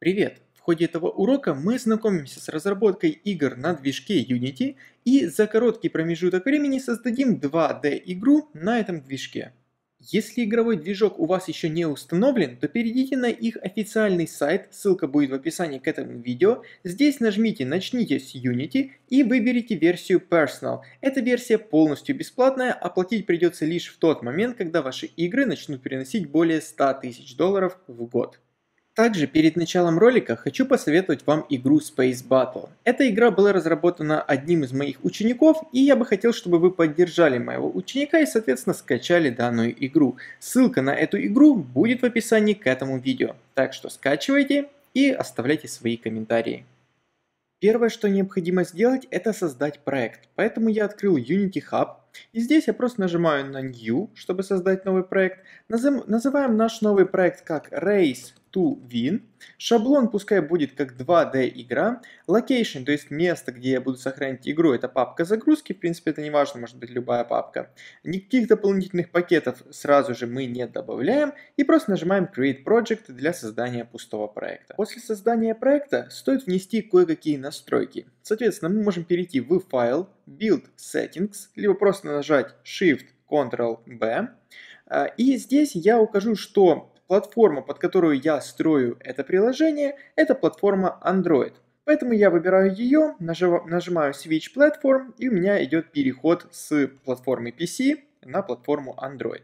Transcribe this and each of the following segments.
Привет! В ходе этого урока мы знакомимся с разработкой игр на движке Unity и за короткий промежуток времени создадим 2D игру на этом движке. Если игровой движок у вас еще не установлен, то перейдите на их официальный сайт, ссылка будет в описании к этому видео. Здесь нажмите «Начните с Unity» и выберите версию Personal. Эта версия полностью бесплатная, оплатить а придется лишь в тот момент, когда ваши игры начнут переносить более 100 тысяч долларов в год. Также перед началом ролика хочу посоветовать вам игру Space Battle. Эта игра была разработана одним из моих учеников, и я бы хотел, чтобы вы поддержали моего ученика и, соответственно, скачали данную игру. Ссылка на эту игру будет в описании к этому видео. Так что скачивайте и оставляйте свои комментарии. Первое, что необходимо сделать, это создать проект. Поэтому я открыл Unity Hub, и здесь я просто нажимаю на New, чтобы создать новый проект. Назов... Называем наш новый проект как Race 2win. Шаблон пускай будет как 2D игра. Location, то есть место, где я буду сохранить игру, это папка загрузки. В принципе, это не важно, может быть любая папка. Никаких дополнительных пакетов сразу же мы не добавляем. И просто нажимаем Create Project для создания пустого проекта. После создания проекта стоит внести кое-какие настройки. Соответственно, мы можем перейти в файл, Build Settings, либо просто нажать Shift Ctrl-B. А, и здесь я укажу, что платформа, под которую я строю это приложение, это платформа Android. Поэтому я выбираю ее, нажимаю Switch Platform, и у меня идет переход с платформы PC на платформу Android.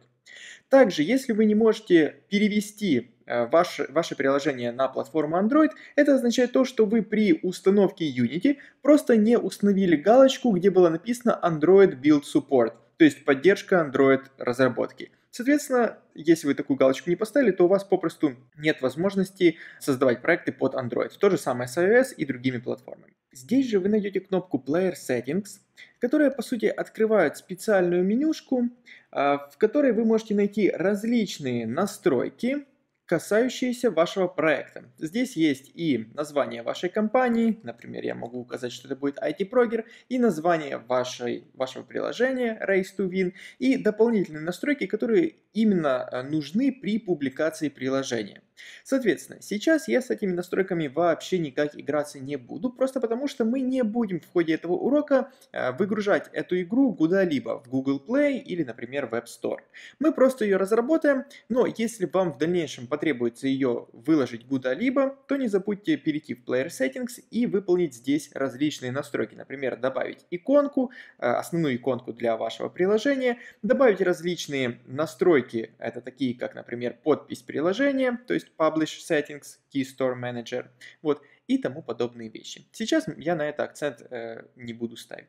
Также, если вы не можете перевести э, ваше, ваше приложение на платформу Android, это означает то, что вы при установке Unity просто не установили галочку, где было написано Android Build Support, то есть поддержка Android разработки. Соответственно, если вы такую галочку не поставили, то у вас попросту нет возможности создавать проекты под Android. То же самое с iOS и другими платформами. Здесь же вы найдете кнопку Player Settings, которая по сути открывает специальную менюшку, а, в которой вы можете найти различные настройки, касающиеся вашего проекта. Здесь есть и название вашей компании, например, я могу указать, что это будет IT-прогер, и название вашей, вашего приложения Race to Win, и дополнительные настройки, которые именно э, нужны при публикации приложения. Соответственно, сейчас я с этими настройками вообще никак играться не буду, просто потому что мы не будем в ходе этого урока э, выгружать эту игру куда-либо, в Google Play или, например, в App Store. Мы просто ее разработаем, но если вам в дальнейшем потребуется ее выложить куда-либо, то не забудьте перейти в Player Settings и выполнить здесь различные настройки, например, добавить иконку, э, основную иконку для вашего приложения, добавить различные настройки, настройки — это такие, как, например, подпись приложения, то есть Publish Settings, Key Store Manager, вот, и тому подобные вещи. Сейчас я на это акцент э, не буду ставить.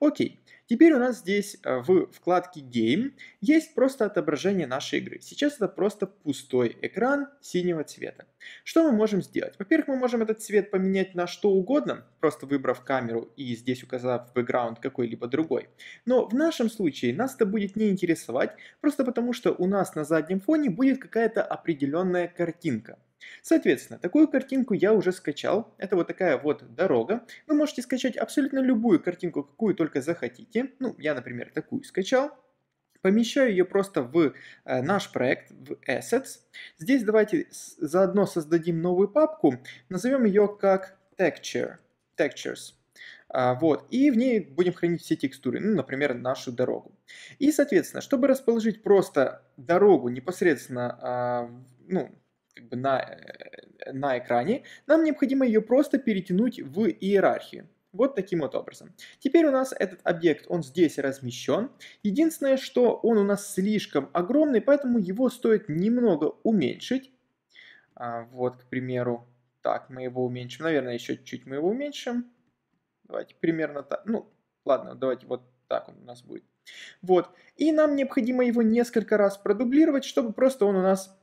Окей, теперь у нас здесь э, в вкладке Game есть просто отображение нашей игры. Сейчас это просто пустой экран синего цвета. Что мы можем сделать? Во-первых, мы можем этот цвет поменять на что угодно, просто выбрав камеру и здесь указав бэкграунд какой-либо другой. Но в нашем случае нас это будет не интересовать, просто потому что у нас на заднем фоне будет какая-то определенная картинка. Соответственно, такую картинку я уже скачал. Это вот такая вот дорога. Вы можете скачать абсолютно любую картинку, какую только захотите. Ну, я, например, такую скачал. Помещаю ее просто в э, наш проект, в Assets. Здесь давайте заодно создадим новую папку. Назовем ее как Texture, Textures. А, вот, и в ней будем хранить все текстуры, ну, например, нашу дорогу. И, соответственно, чтобы расположить просто дорогу непосредственно а, ну, как бы на, э, на экране, нам необходимо ее просто перетянуть в иерархию. Вот таким вот образом. Теперь у нас этот объект, он здесь размещен. Единственное, что он у нас слишком огромный, поэтому его стоит немного уменьшить. А, вот, к примеру, так, мы его уменьшим. Наверное, еще чуть-чуть мы его уменьшим. Давайте примерно так. Ну, ладно, давайте вот так он у нас будет. Вот. И нам необходимо его несколько раз продублировать, чтобы просто он у нас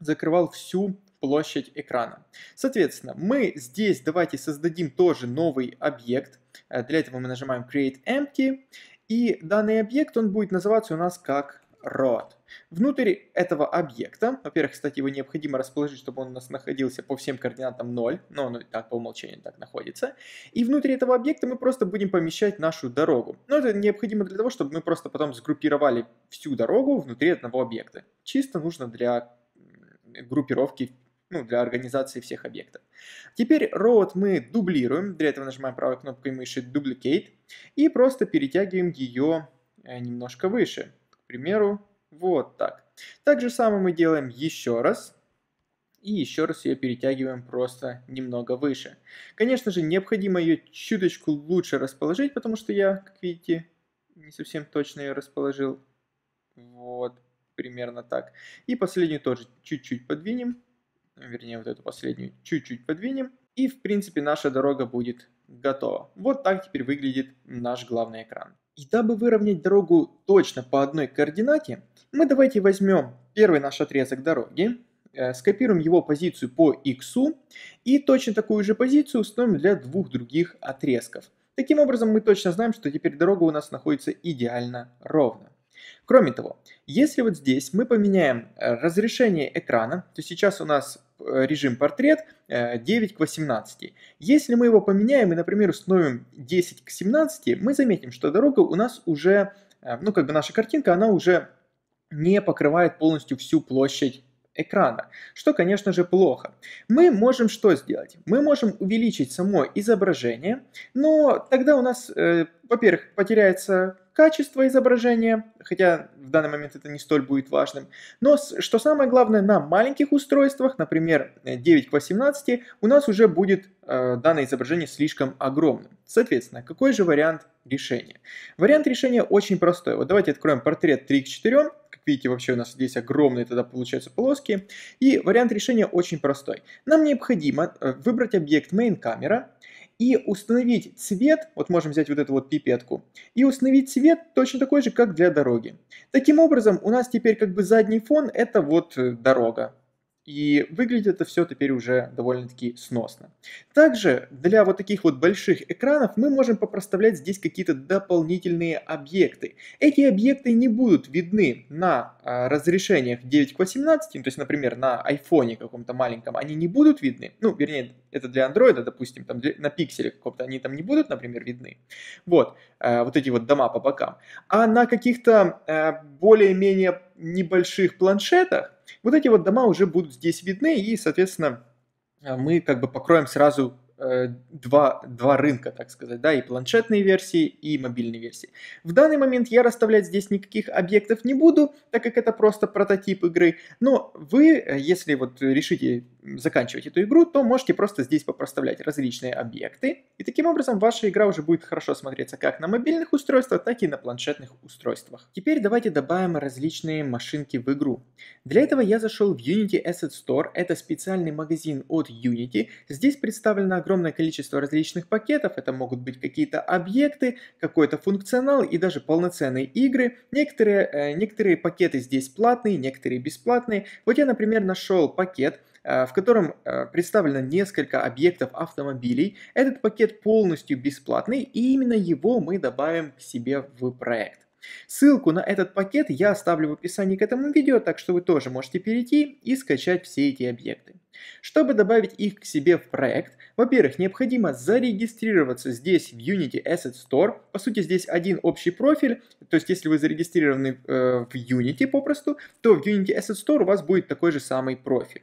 закрывал всю площадь экрана. Соответственно, мы здесь давайте создадим тоже новый объект. Э, для этого мы нажимаем Create Empty. И данный объект, он будет называться у нас как Road. Внутрь этого объекта, во-первых, кстати, его необходимо расположить, чтобы он у нас находился по всем координатам 0, но он так по умолчанию так находится. И внутри этого объекта мы просто будем помещать нашу дорогу. Но это необходимо для того, чтобы мы просто потом сгруппировали всю дорогу внутри одного объекта. Чисто нужно для группировки ну, для организации всех объектов. Теперь road мы дублируем, для этого нажимаем правой кнопкой мыши Duplicate и просто перетягиваем ее э, немножко выше. К примеру, вот так. Так же самое мы делаем еще раз. И еще раз ее перетягиваем просто немного выше. Конечно же, необходимо ее чуточку лучше расположить, потому что я, как видите, не совсем точно ее расположил. Вот примерно так. И последнюю тоже чуть-чуть подвинем, вернее вот эту последнюю чуть-чуть подвинем. И в принципе наша дорога будет готова. Вот так теперь выглядит наш главный экран. И дабы выровнять дорогу точно по одной координате, мы давайте возьмем первый наш отрезок дороги, э, скопируем его позицию по x и точно такую же позицию установим для двух других отрезков. Таким образом мы точно знаем, что теперь дорога у нас находится идеально ровно. Кроме того, если вот здесь мы поменяем э, разрешение экрана, то сейчас у нас э, режим портрет 9 э, к 18. Если мы его поменяем и, например, установим 10 к 17, мы заметим, что дорога у нас уже, ну как бы наша картинка, она уже не покрывает полностью всю площадь экрана, что, конечно же, плохо. Мы можем что сделать? Мы можем увеличить само изображение, но тогда у нас, э, во-первых, потеряется качество изображения, хотя в данный момент это не столь будет важным. Но что самое главное, на маленьких устройствах, например 9 э, к 18, у нас уже будет э, данное изображение слишком огромным. Соответственно, какой же вариант решения? Вариант решения очень простой. Вот давайте откроем портрет 3 к 4, как видите, вообще у нас здесь огромные тогда получаются полоски. И вариант решения очень простой. Нам необходимо э, выбрать объект main Camera и установить цвет, вот можем взять вот эту вот пипетку, и установить цвет точно такой же, как для дороги. Таким образом, у нас теперь как бы задний фон это вот э, дорога, и выглядит это все теперь уже довольно-таки сносно. Также для вот таких вот больших экранов мы можем попроставлять здесь какие-то дополнительные объекты. Эти объекты не будут видны на а, разрешениях 9 к 18, то есть, например, на айфоне каком-то маленьком они не будут видны. Ну, вернее, это для андроида, допустим, там для, на пикселе каком-то они там не будут, например, видны. Вот, а, вот эти вот дома по бокам. А на каких-то а, более-менее небольших планшетах, вот эти вот дома уже будут здесь видны, и, соответственно, э, мы как бы покроем сразу Э, два, два рынка, так сказать, да, и планшетные версии, и мобильные версии. В данный момент я расставлять здесь никаких объектов не буду, так как это просто прототип игры, но вы, э, если вот решите заканчивать эту игру, то можете просто здесь попроставлять различные объекты, и таким образом ваша игра уже будет хорошо смотреться как на мобильных устройствах, так и на планшетных устройствах. Теперь давайте добавим различные машинки в игру. Для этого я зашел в Unity Asset Store, это специальный магазин от Unity, здесь представлено огромная огромное количество различных пакетов, это могут быть какие-то объекты, какой-то функционал и даже полноценные игры. Некоторые, э, некоторые пакеты здесь платные, некоторые бесплатные. Вот я, например, нашел пакет, э, в котором э, представлено несколько объектов автомобилей. Этот пакет полностью бесплатный, и именно его мы добавим к себе в проект. Ссылку на этот пакет я оставлю в описании к этому видео, так что вы тоже можете перейти и скачать все эти объекты. Чтобы добавить их к себе в проект, во-первых, необходимо зарегистрироваться здесь в Unity Asset Store. По сути, здесь один общий профиль, то есть если вы зарегистрированы э, в Unity попросту, то в Unity Asset Store у вас будет такой же самый профиль.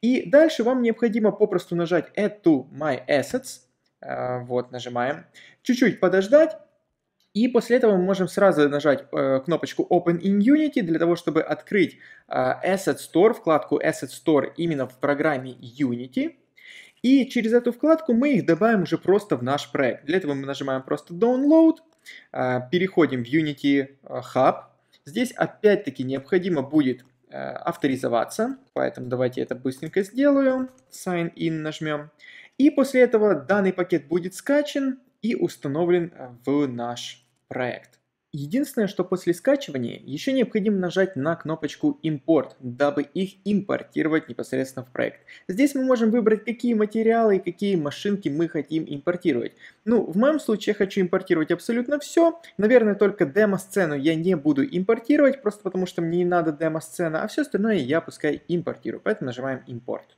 И дальше вам необходимо попросту нажать Add to My Assets. Э, вот, нажимаем. Чуть-чуть подождать. И после этого мы можем сразу нажать э, кнопочку Open in Unity для того, чтобы открыть э, Asset Store, вкладку Asset Store именно в программе Unity. И через эту вкладку мы их добавим уже просто в наш проект. Для этого мы нажимаем просто Download, а, переходим в Unity а, Hub. Здесь опять-таки необходимо будет а, авторизоваться, поэтому давайте это быстренько сделаю. Sign in нажмем. И после этого данный пакет будет скачен и установлен в наш проект. Единственное, что после скачивания еще необходимо нажать на кнопочку «Импорт», дабы их импортировать непосредственно в проект. Здесь мы можем выбрать, какие материалы и какие машинки мы хотим импортировать. Ну, в моем случае я хочу импортировать абсолютно все. Наверное, только демо-сцену я не буду импортировать, просто потому что мне не надо демо-сцена, а все остальное я пускай импортирую. Поэтому нажимаем «Импорт».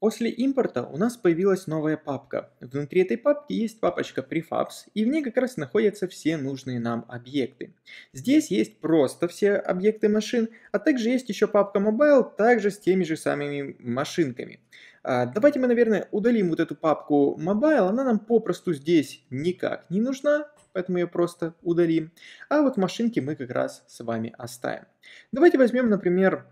После импорта у нас появилась новая папка. Внутри этой папки есть папочка prefabs, и в ней как раз находятся все нужные нам объекты. Здесь есть просто все объекты машин, а также есть еще папка mobile, также с теми же самыми машинками. А, давайте мы, наверное, удалим вот эту папку mobile, она нам попросту здесь никак не нужна, поэтому ее просто удалим. А вот машинки мы как раз с вами оставим. Давайте возьмем, например,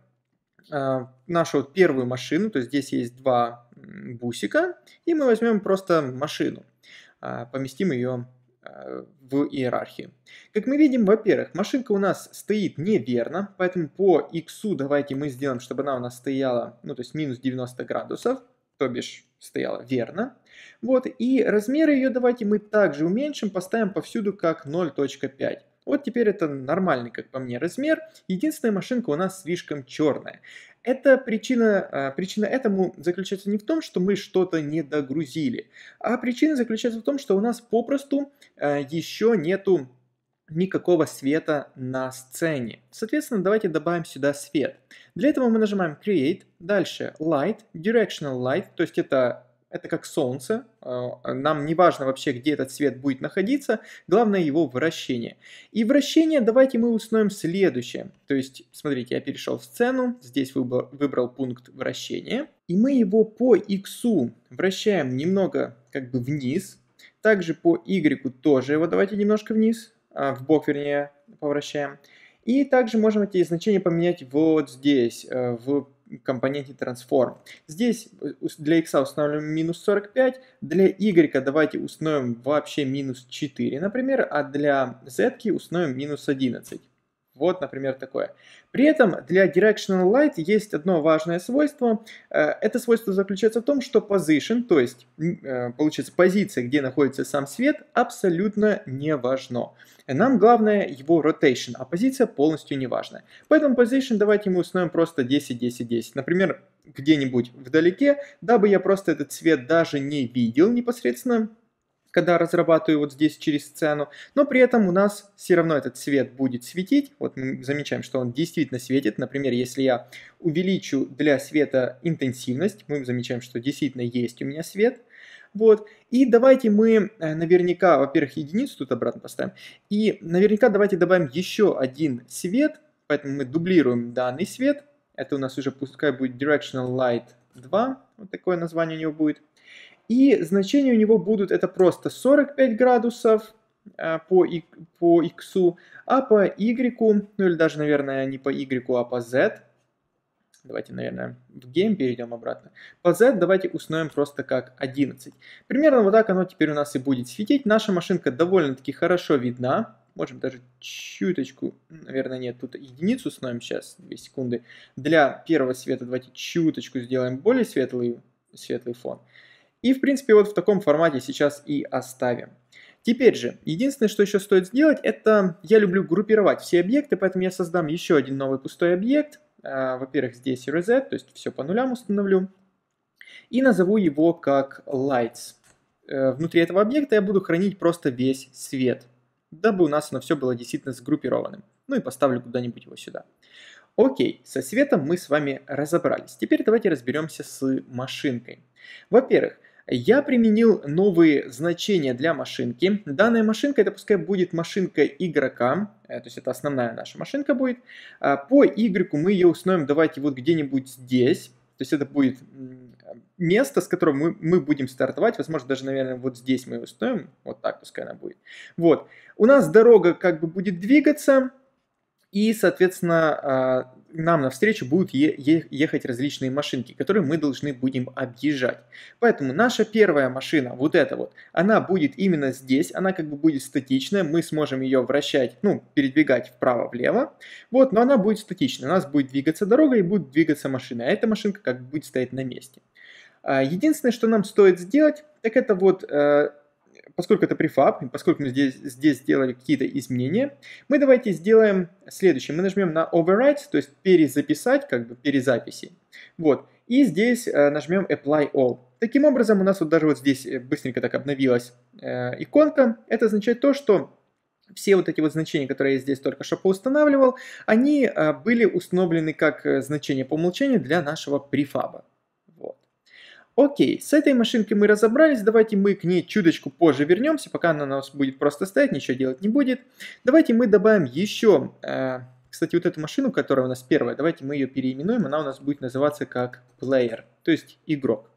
а, нашу первую машину, то есть здесь есть два бусика, и мы возьмем просто машину, а, поместим ее а, в иерархии Как мы видим, во-первых, машинка у нас стоит неверно, поэтому по x давайте мы сделаем, чтобы она у нас стояла, ну то есть минус 90 градусов, то бишь стояла верно. Вот, и размеры ее давайте мы также уменьшим, поставим повсюду как 0.5. Вот теперь это нормальный, как по мне, размер. Единственная машинка у нас слишком черная. Это причина, а, причина этому заключается не в том, что мы что-то не догрузили, а причина заключается в том, что у нас попросту а, еще нету никакого света на сцене. Соответственно, давайте добавим сюда свет. Для этого мы нажимаем Create, дальше Light, Directional Light, то есть это это как солнце, а, нам не важно вообще, где этот свет будет находиться, главное его вращение. И вращение давайте мы установим следующее. То есть, смотрите, я перешел в сцену, здесь выбрал, выбрал пункт вращения, и мы его по x вращаем немного как бы вниз, также по y тоже его давайте немножко вниз, а, в бок вернее, повращаем. И также можем эти значения поменять вот здесь, э, в компоненте transform. Здесь э, для x устанавливаем минус 45, для y давайте установим вообще минус 4, например, а для z установим минус 11. Вот, например, такое. При этом для Directional Light есть одно важное свойство. Э, это свойство заключается в том, что position, то есть, э, получается, позиция, где находится сам свет, абсолютно не важно. Нам главное его rotation, а позиция полностью не важна. Поэтому position давайте мы установим просто 10, 10, 10. Например, где-нибудь вдалеке, дабы я просто этот цвет даже не видел непосредственно, когда разрабатываю вот здесь через сцену, но при этом у нас все равно этот свет будет светить. Вот мы замечаем, что он действительно светит. Например, если я увеличу для света интенсивность, мы замечаем, что действительно есть у меня свет. Вот. И давайте мы э, наверняка, во-первых, единицу тут обратно поставим. И наверняка давайте добавим еще один свет. Поэтому мы дублируем данный свет. Это у нас уже пускай будет Directional Light 2. Вот такое название у него будет. И значения у него будут, это просто 45 градусов э, по, по x, а по y, ну или даже, наверное, не по y, а по z. Давайте, наверное, в гейм перейдем обратно. По z давайте установим просто как 11. Примерно вот так оно теперь у нас и будет светить. Наша машинка довольно-таки хорошо видна. Можем даже чуточку, наверное, нет, тут единицу установим сейчас, 2 секунды. Для первого света давайте чуточку сделаем более светлый, светлый фон. И в принципе вот в таком формате сейчас и оставим. Теперь же, единственное, что еще стоит сделать, это я люблю группировать все объекты, поэтому я создам еще один новый пустой объект. А, во-первых, здесь reset, то есть все по нулям установлю. И назову его как lights. Э, внутри этого объекта я буду хранить просто весь свет, дабы у нас оно все было действительно сгруппированным. Ну и поставлю куда-нибудь его сюда. Окей, со светом мы с вами разобрались. Теперь давайте разберемся с машинкой. Во-первых, я применил новые значения для машинки. Данная машинка, это пускай будет машинка игрока, э, то есть это основная наша машинка будет. А, по Y мы ее установим, давайте вот где-нибудь здесь. То есть это будет место, с которого мы, мы будем стартовать. Возможно, даже, наверное, вот здесь мы ее установим. Вот так пускай она будет. Вот. У нас дорога как бы будет двигаться и, соответственно, а, нам навстречу будут ехать различные машинки, которые мы должны будем объезжать. Поэтому наша первая машина, вот эта вот, она будет именно здесь, она как бы будет статичная, мы сможем ее вращать, ну, передвигать вправо-влево, вот, но она будет статичная, у нас будет двигаться дорога и будет двигаться машина, а эта машинка как бы будет стоять на месте. А, единственное, что нам стоит сделать, так это вот а, поскольку это префаб, поскольку мы здесь, здесь сделали какие-то изменения, мы давайте сделаем следующее. Мы нажмем на Override, то есть перезаписать, как бы перезаписи. Вот. И здесь э, нажмем Apply All. Таким образом, у нас вот даже вот здесь э, быстренько так обновилась э, иконка. Это означает то, что все вот эти вот значения, которые я здесь только что поустанавливал, они были установлены как значения по умолчанию для нашего префаба. Окей, с этой машинкой мы разобрались, давайте мы к ней чуточку позже вернемся, пока она у нас будет просто стоять, ничего делать не будет. Давайте мы добавим еще, э, кстати, вот эту машину, которая у нас первая, давайте мы ее переименуем, она у нас будет называться как player, то есть игрок.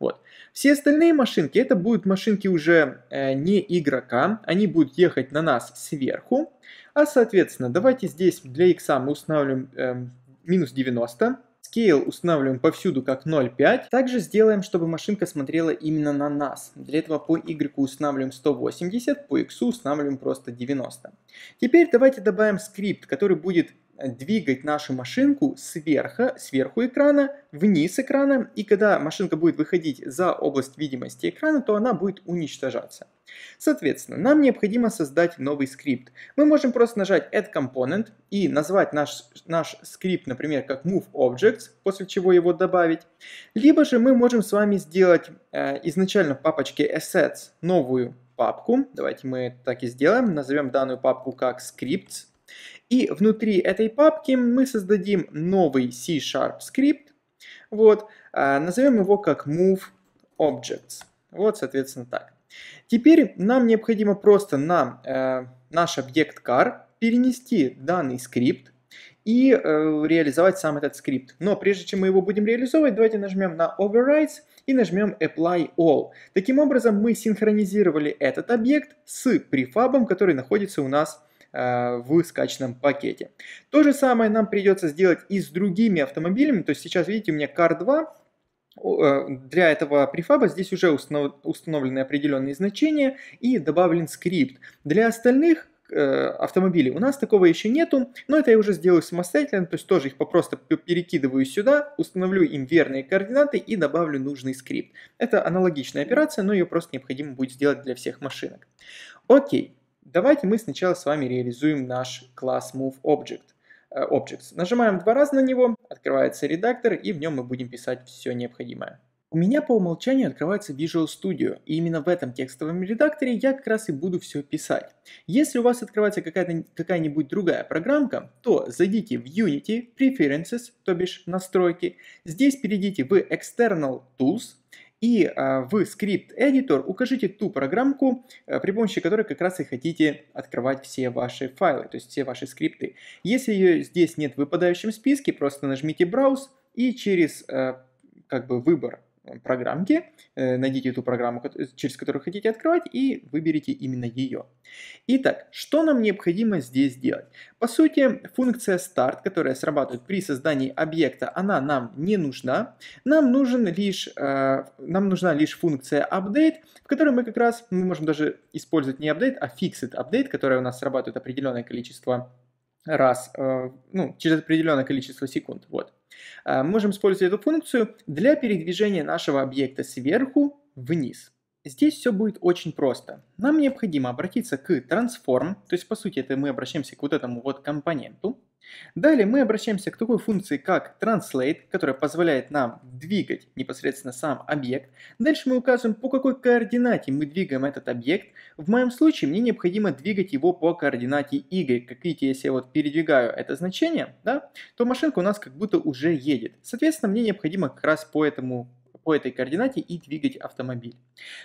Вот. Все остальные машинки, это будут машинки уже э, не игрока, они будут ехать на нас сверху, а соответственно, давайте здесь для икса мы устанавливаем эм, минус э, 90, Scale устанавливаем повсюду как 0,5. Также сделаем, чтобы машинка смотрела именно на нас. Для этого по Y устанавливаем 180, по X устанавливаем просто 90. Теперь давайте добавим скрипт, который будет э, двигать нашу машинку сверху, сверху экрана, вниз экрана, и когда машинка будет выходить за область видимости экрана, то она будет уничтожаться. Соответственно, нам необходимо создать новый скрипт. Мы можем просто нажать Add Component и назвать наш, наш скрипт, например, как Move Objects, после чего его добавить. Либо же мы можем с вами сделать э, изначально в папочке Assets новую папку. Давайте мы так и сделаем. Назовем данную папку как Scripts. И внутри этой папки мы создадим новый C-Sharp скрипт. Вот, э, назовем его как Move Objects. Вот, соответственно, так. Теперь нам необходимо просто на э, наш объект car перенести данный скрипт и э, реализовать сам этот скрипт. Но прежде чем мы его будем реализовывать, давайте нажмем на Overrides и нажмем Apply All. Таким образом, мы синхронизировали этот объект с префабом, который находится у нас э, в скачанном пакете. То же самое нам придется сделать и с другими автомобилями. То есть сейчас, видите, у меня CAR 2, Э, для этого префаба здесь уже установлены определенные значения и добавлен скрипт. Для остальных э, автомобилей у нас такого еще нету, но это я уже сделаю самостоятельно, то есть тоже их просто перекидываю сюда, установлю им верные координаты и добавлю нужный скрипт. Это аналогичная операция, но ее просто необходимо будет сделать для всех машинок. Окей, давайте мы сначала с вами реализуем наш класс MoveObject. Э, objects. Нажимаем два раза на него, открывается редактор, и в нем мы будем писать все необходимое. У меня по умолчанию открывается Visual Studio, и именно в этом текстовом редакторе я как раз и буду все писать. Если у вас открывается какая-нибудь какая, другая программка, то зайдите в Unity Preferences, то бишь настройки, здесь перейдите в External Tools, и а, в скрипт Editor укажите ту программку, э, при помощи которой как раз и хотите открывать все ваши файлы, то есть все ваши скрипты. Если ее здесь нет в выпадающем списке, просто нажмите Browse и через э, как бы выбор программки, э, найдите ту программу, э, через которую хотите открывать, и выберите именно ее. Итак, что нам необходимо здесь делать? По сути, функция start, которая срабатывает при создании объекта, она нам не нужна. Нам, нужен лишь, э, нам нужна лишь функция update, в которой мы как раз, мы можем даже использовать не update, а fixed update, которая у нас срабатывает определенное количество раз, ну, через определенное количество секунд, вот. Э, можем использовать эту функцию для передвижения нашего объекта сверху вниз. Здесь все будет очень просто. Нам необходимо обратиться к transform, то есть по сути это мы обращаемся к вот этому вот компоненту. Далее мы обращаемся к такой функции, как translate, которая позволяет нам двигать непосредственно сам объект. Дальше мы указываем, по какой координате мы двигаем этот объект. В моем случае мне необходимо двигать его по координате y. Как видите, если я вот передвигаю это значение, да, то машинка у нас как будто уже едет. Соответственно, мне необходимо как раз по этому по этой координате и двигать автомобиль.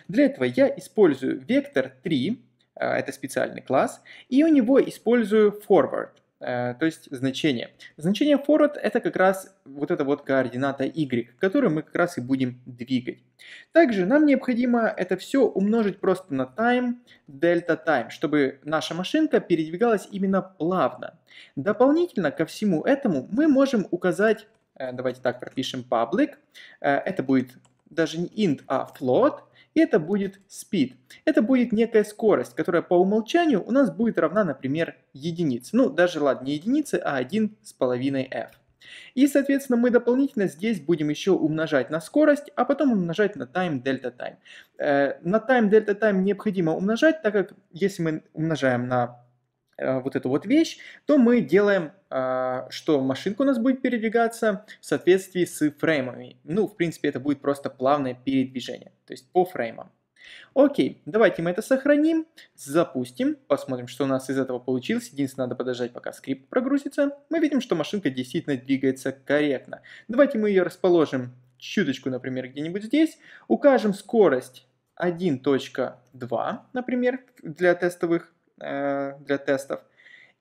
Для этого я использую вектор 3, э, это специальный класс, и у него использую forward, э, то есть значение. Значение forward это как раз вот эта вот координата y, которую мы как раз и будем двигать. Также нам необходимо это все умножить просто на time, delta time, чтобы наша машинка передвигалась именно плавно. Дополнительно ко всему этому мы можем указать Э, давайте так пропишем public, э, это будет даже не int, а float, и это будет speed. Это будет некая скорость, которая по умолчанию у нас будет равна, например, единице. Ну, даже, ладно, не единице, а 1,5f. И, соответственно, мы дополнительно здесь будем еще умножать на скорость, а потом умножать на time delta time. Э, на time delta time необходимо умножать, так как если мы умножаем на Э, вот эту вот вещь, то мы делаем, э, что машинка у нас будет передвигаться в соответствии с фреймами. Ну, в принципе, это будет просто плавное передвижение, то есть по фреймам. Окей, давайте мы это сохраним, запустим, посмотрим, что у нас из этого получилось. Единственное, надо подождать, пока скрипт прогрузится. Мы видим, что машинка действительно двигается корректно. Давайте мы ее расположим чуточку, например, где-нибудь здесь. Укажем скорость 1.2, например, для тестовых Э, для тестов.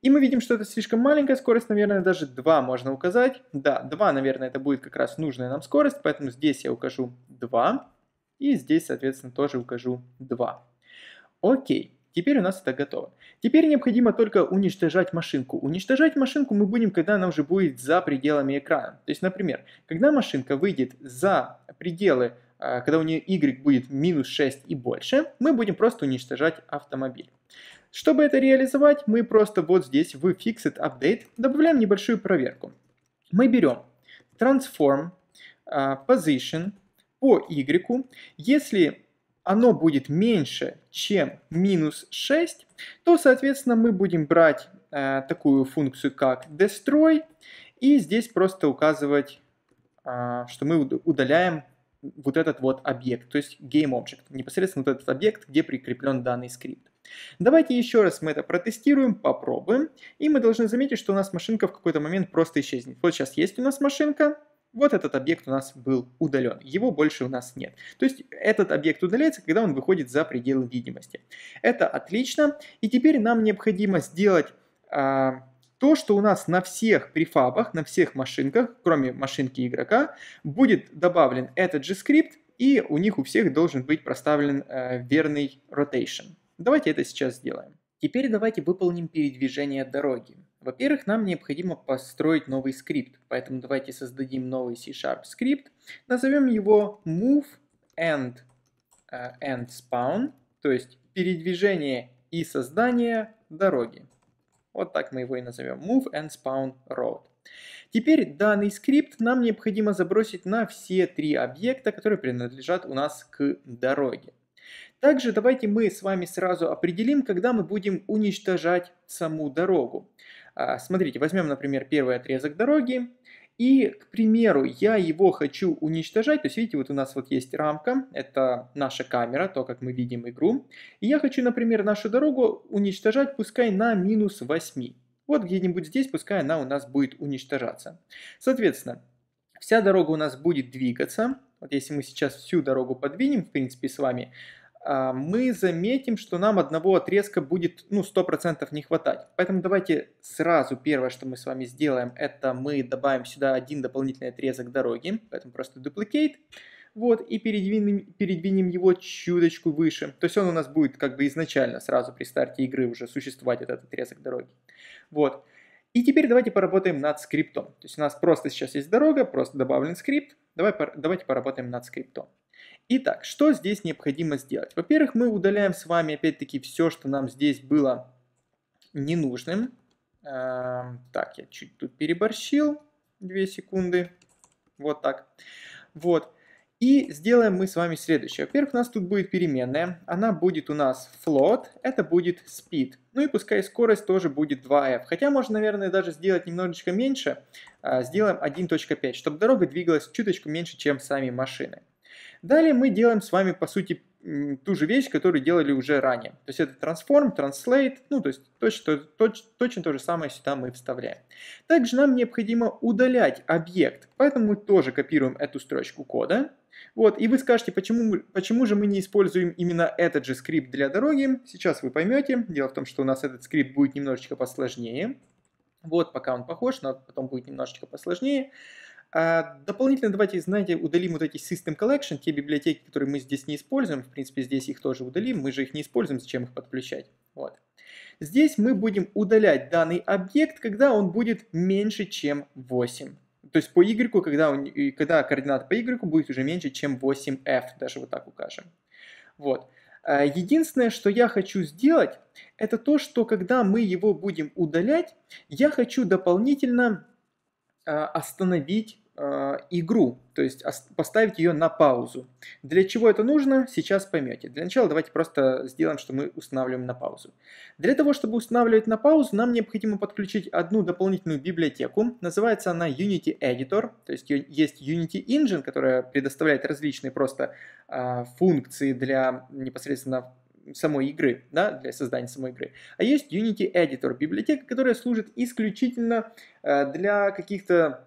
И мы видим, что это слишком маленькая скорость, наверное, даже 2 можно указать. Да, 2, наверное, это будет как раз нужная нам скорость, поэтому здесь я укажу 2. И здесь, соответственно, тоже укажу 2. Окей, теперь у нас это готово. Теперь необходимо только уничтожать машинку. Уничтожать машинку мы будем, когда она уже будет за пределами экрана. То есть, например, когда машинка выйдет за пределы, э, когда у нее y будет минус 6 и больше, мы будем просто уничтожать автомобиль. Чтобы это реализовать, мы просто вот здесь в Fixed Update добавляем небольшую проверку. Мы берем Transform, а, Position по Y. Если оно будет меньше, чем минус 6, то, соответственно, мы будем брать а, такую функцию, как destroy, и здесь просто указывать, а, что мы удаляем вот этот вот объект, то есть GameObject непосредственно вот этот объект, где прикреплен данный скрипт. Давайте еще раз мы это протестируем, попробуем, и мы должны заметить, что у нас машинка в какой-то момент просто исчезнет. Вот сейчас есть у нас машинка, вот этот объект у нас был удален, его больше у нас нет. То есть этот объект удаляется, когда он выходит за пределы видимости. Это отлично, и теперь нам необходимо сделать... А, то, что у нас на всех префабах, на всех машинках, кроме машинки игрока, будет добавлен этот же скрипт, и у них у всех должен быть проставлен э, верный rotation. Давайте это сейчас сделаем. Теперь давайте выполним передвижение дороги. Во-первых, нам необходимо построить новый скрипт, поэтому давайте создадим новый C-Sharp скрипт, назовем его move and, uh, and spawn, то есть передвижение и создание дороги. Вот так мы его и назовем, move and spawn road. Теперь данный скрипт нам необходимо забросить на все три объекта, которые принадлежат у нас к дороге. Также давайте мы с вами сразу определим, когда мы будем уничтожать саму дорогу. А, смотрите, возьмем, например, первый отрезок дороги. И, к примеру, я его хочу уничтожать. То есть, видите, вот у нас вот есть рамка. Это наша камера, то, как мы видим игру. И я хочу, например, нашу дорогу уничтожать, пускай на минус 8. Вот где-нибудь здесь, пускай она у нас будет уничтожаться. Соответственно, вся дорога у нас будет двигаться. Вот если мы сейчас всю дорогу подвинем, в принципе, с вами, а, мы заметим, что нам одного отрезка будет ну, 100% не хватать. Поэтому давайте сразу первое, что мы с вами сделаем, это мы добавим сюда один дополнительный отрезок дороги, поэтому просто duplicate, вот, и передвинем, передвинем его чуточку выше. То есть он у нас будет как бы изначально сразу при старте игры уже существовать этот отрезок дороги. Вот. И теперь давайте поработаем над скриптом. То есть у нас просто сейчас есть дорога, просто добавлен скрипт. Давай, давайте поработаем над скриптом. Итак, что здесь необходимо сделать? Во-первых, мы удаляем с вами опять-таки все, что нам здесь было ненужным. Эм, так, я чуть тут переборщил. Две секунды. Вот так. Вот. И сделаем мы с вами следующее. Во-первых, у нас тут будет переменная. Она будет у нас float, это будет speed. Ну и пускай скорость тоже будет 2f. Хотя можно, наверное, даже сделать немножечко меньше. Э, сделаем 1.5, чтобы дорога двигалась чуточку меньше, чем сами машины. Далее мы делаем с вами, по сути, ту же вещь, которую делали уже ранее. То есть это transform, translate, ну то есть точно, точно, точно то же самое сюда мы вставляем. Также нам необходимо удалять объект, поэтому мы тоже копируем эту строчку кода. Вот, и вы скажете, почему, почему же мы не используем именно этот же скрипт для дороги. Сейчас вы поймете. Дело в том, что у нас этот скрипт будет немножечко посложнее. Вот, пока он похож, но потом будет немножечко посложнее. А дополнительно давайте, знаете, удалим вот эти System Collection, те библиотеки, которые мы здесь не используем. В принципе, здесь их тоже удалим, мы же их не используем, зачем их подключать. Вот. Здесь мы будем удалять данный объект, когда он будет меньше, чем 8. То есть по y, когда, он, когда координата по y будет уже меньше, чем 8f, даже вот так укажем. Вот. А единственное, что я хочу сделать, это то, что когда мы его будем удалять, я хочу дополнительно Э, остановить э, игру, то есть поставить ее на паузу. Для чего это нужно, сейчас поймете. Для начала давайте просто сделаем, что мы устанавливаем на паузу. Для того, чтобы устанавливать на паузу, нам необходимо подключить одну дополнительную библиотеку. Называется она Unity Editor, то есть есть Unity Engine, которая предоставляет различные просто э, функции для непосредственно самой игры, да, для создания самой игры. А есть Unity Editor, библиотека, которая служит исключительно э, для каких-то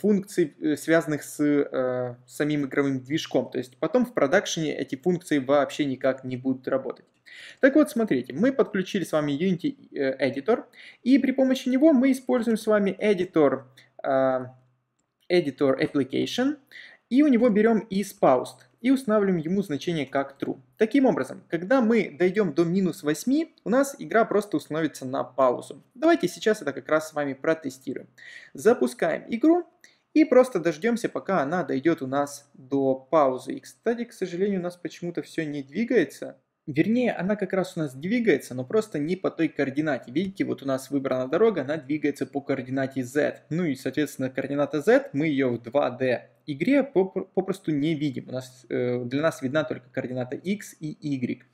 функций, э, связанных с э, самим игровым движком. То есть потом в продакшене эти функции вообще никак не будут работать. Так вот, смотрите, мы подключили с вами Unity Editor, и при помощи него мы используем с вами Editor, Editor Application, и у него берем isPaust и устанавливаем ему значение как true. Таким образом, когда мы дойдем до минус 8, у нас игра просто установится на паузу. Давайте сейчас это как раз с вами протестируем. Запускаем игру и просто дождемся, пока она дойдет у нас до паузы. И, кстати, к сожалению, у нас почему-то все не двигается. Вернее, она как раз у нас двигается, но просто не по той координате. Видите, вот у нас выбрана дорога, она двигается по координате Z. Ну и, соответственно, координата Z, мы ее в 2D игре попросту не видим. У нас, э, для нас видна только координата X и Y.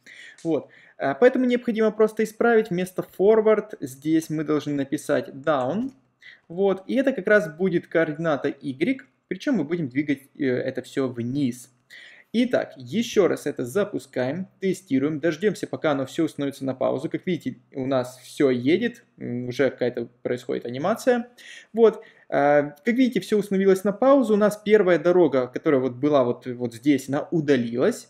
Вот. А, поэтому необходимо просто исправить. Вместо forward здесь мы должны написать down. Вот. И это как раз будет координата Y. Причем мы будем двигать э, это все вниз. Итак, еще раз это запускаем, тестируем, дождемся, пока оно все установится на паузу. Как видите, у нас все едет, уже какая-то происходит анимация. Вот, а, как видите, все установилось на паузу. У нас первая дорога, которая вот была вот, вот здесь, она удалилась.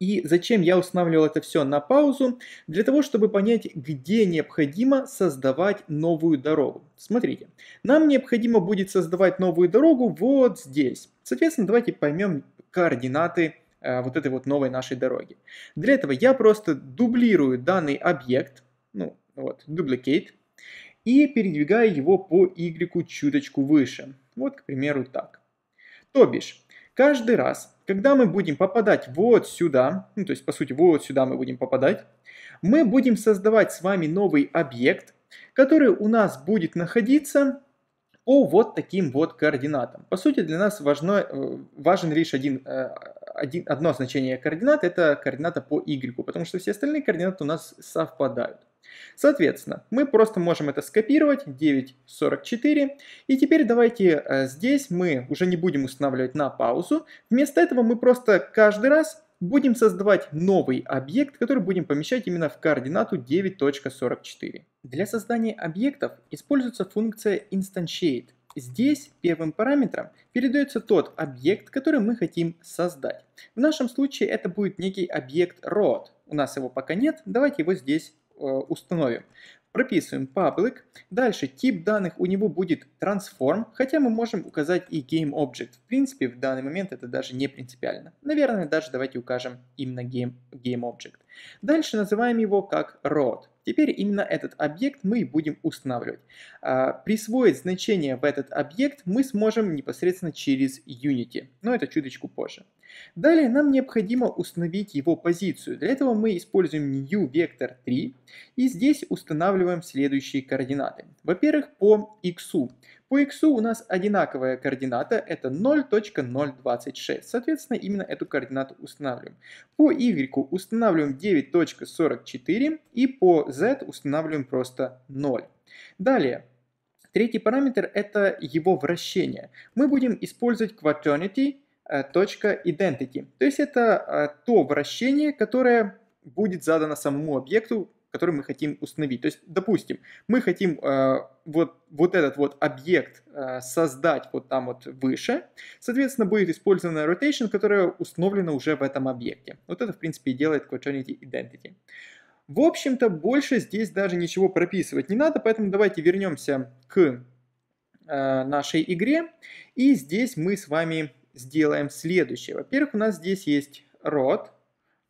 И зачем я устанавливал это все на паузу? Для того, чтобы понять, где необходимо создавать новую дорогу. Смотрите, нам необходимо будет создавать новую дорогу вот здесь. Соответственно, давайте поймем, координаты э, вот этой вот новой нашей дороги. Для этого я просто дублирую данный объект, ну вот, duplicate, и передвигаю его по y чуточку выше. Вот, к примеру, так. То бишь, каждый раз, когда мы будем попадать вот сюда, ну то есть по сути вот сюда мы будем попадать, мы будем создавать с вами новый объект, который у нас будет находиться по вот таким вот координатам. По сути, для нас важно, э, важен лишь один, э, один, одно значение координат, это координата по y, потому что все остальные координаты у нас совпадают. Соответственно, мы просто можем это скопировать, 9.44, и теперь давайте э, здесь мы уже не будем устанавливать на паузу, вместо этого мы просто каждый раз будем создавать новый объект, который будем помещать именно в координату 9.44. Для создания объектов используется функция instantiate. Здесь первым параметром передается тот объект, который мы хотим создать. В нашем случае это будет некий объект road. У нас его пока нет, давайте его здесь э, установим прописываем public, дальше тип данных у него будет transform, хотя мы можем указать и GameObject. В принципе, в данный момент это даже не принципиально. Наверное, даже давайте укажем именно game, GameObject. Дальше называем его как road. Теперь именно этот объект мы будем устанавливать. А, присвоить значение в этот объект мы сможем непосредственно через Unity, но это чуточку позже. Далее нам необходимо установить его позицию. Для этого мы используем new vector 3 и здесь устанавливаем следующие координаты. Во-первых, по x. По x у нас одинаковая координата, это 0.026. Соответственно, именно эту координату устанавливаем. По y устанавливаем 9.44 и по z устанавливаем просто 0. Далее, Третий параметр – это его вращение. Мы будем использовать quaternity Э, .identity. То есть это э, то вращение, которое будет задано самому объекту, который мы хотим установить. То есть, допустим, мы хотим э, вот, вот этот вот объект э, создать вот там вот выше. Соответственно, будет использована rotation, которая установлена уже в этом объекте. Вот это, в принципе, и делает quadranity identity. В общем-то, больше здесь даже ничего прописывать не надо, поэтому давайте вернемся к э, нашей игре. И здесь мы с вами сделаем следующее. Во-первых, у нас здесь есть род,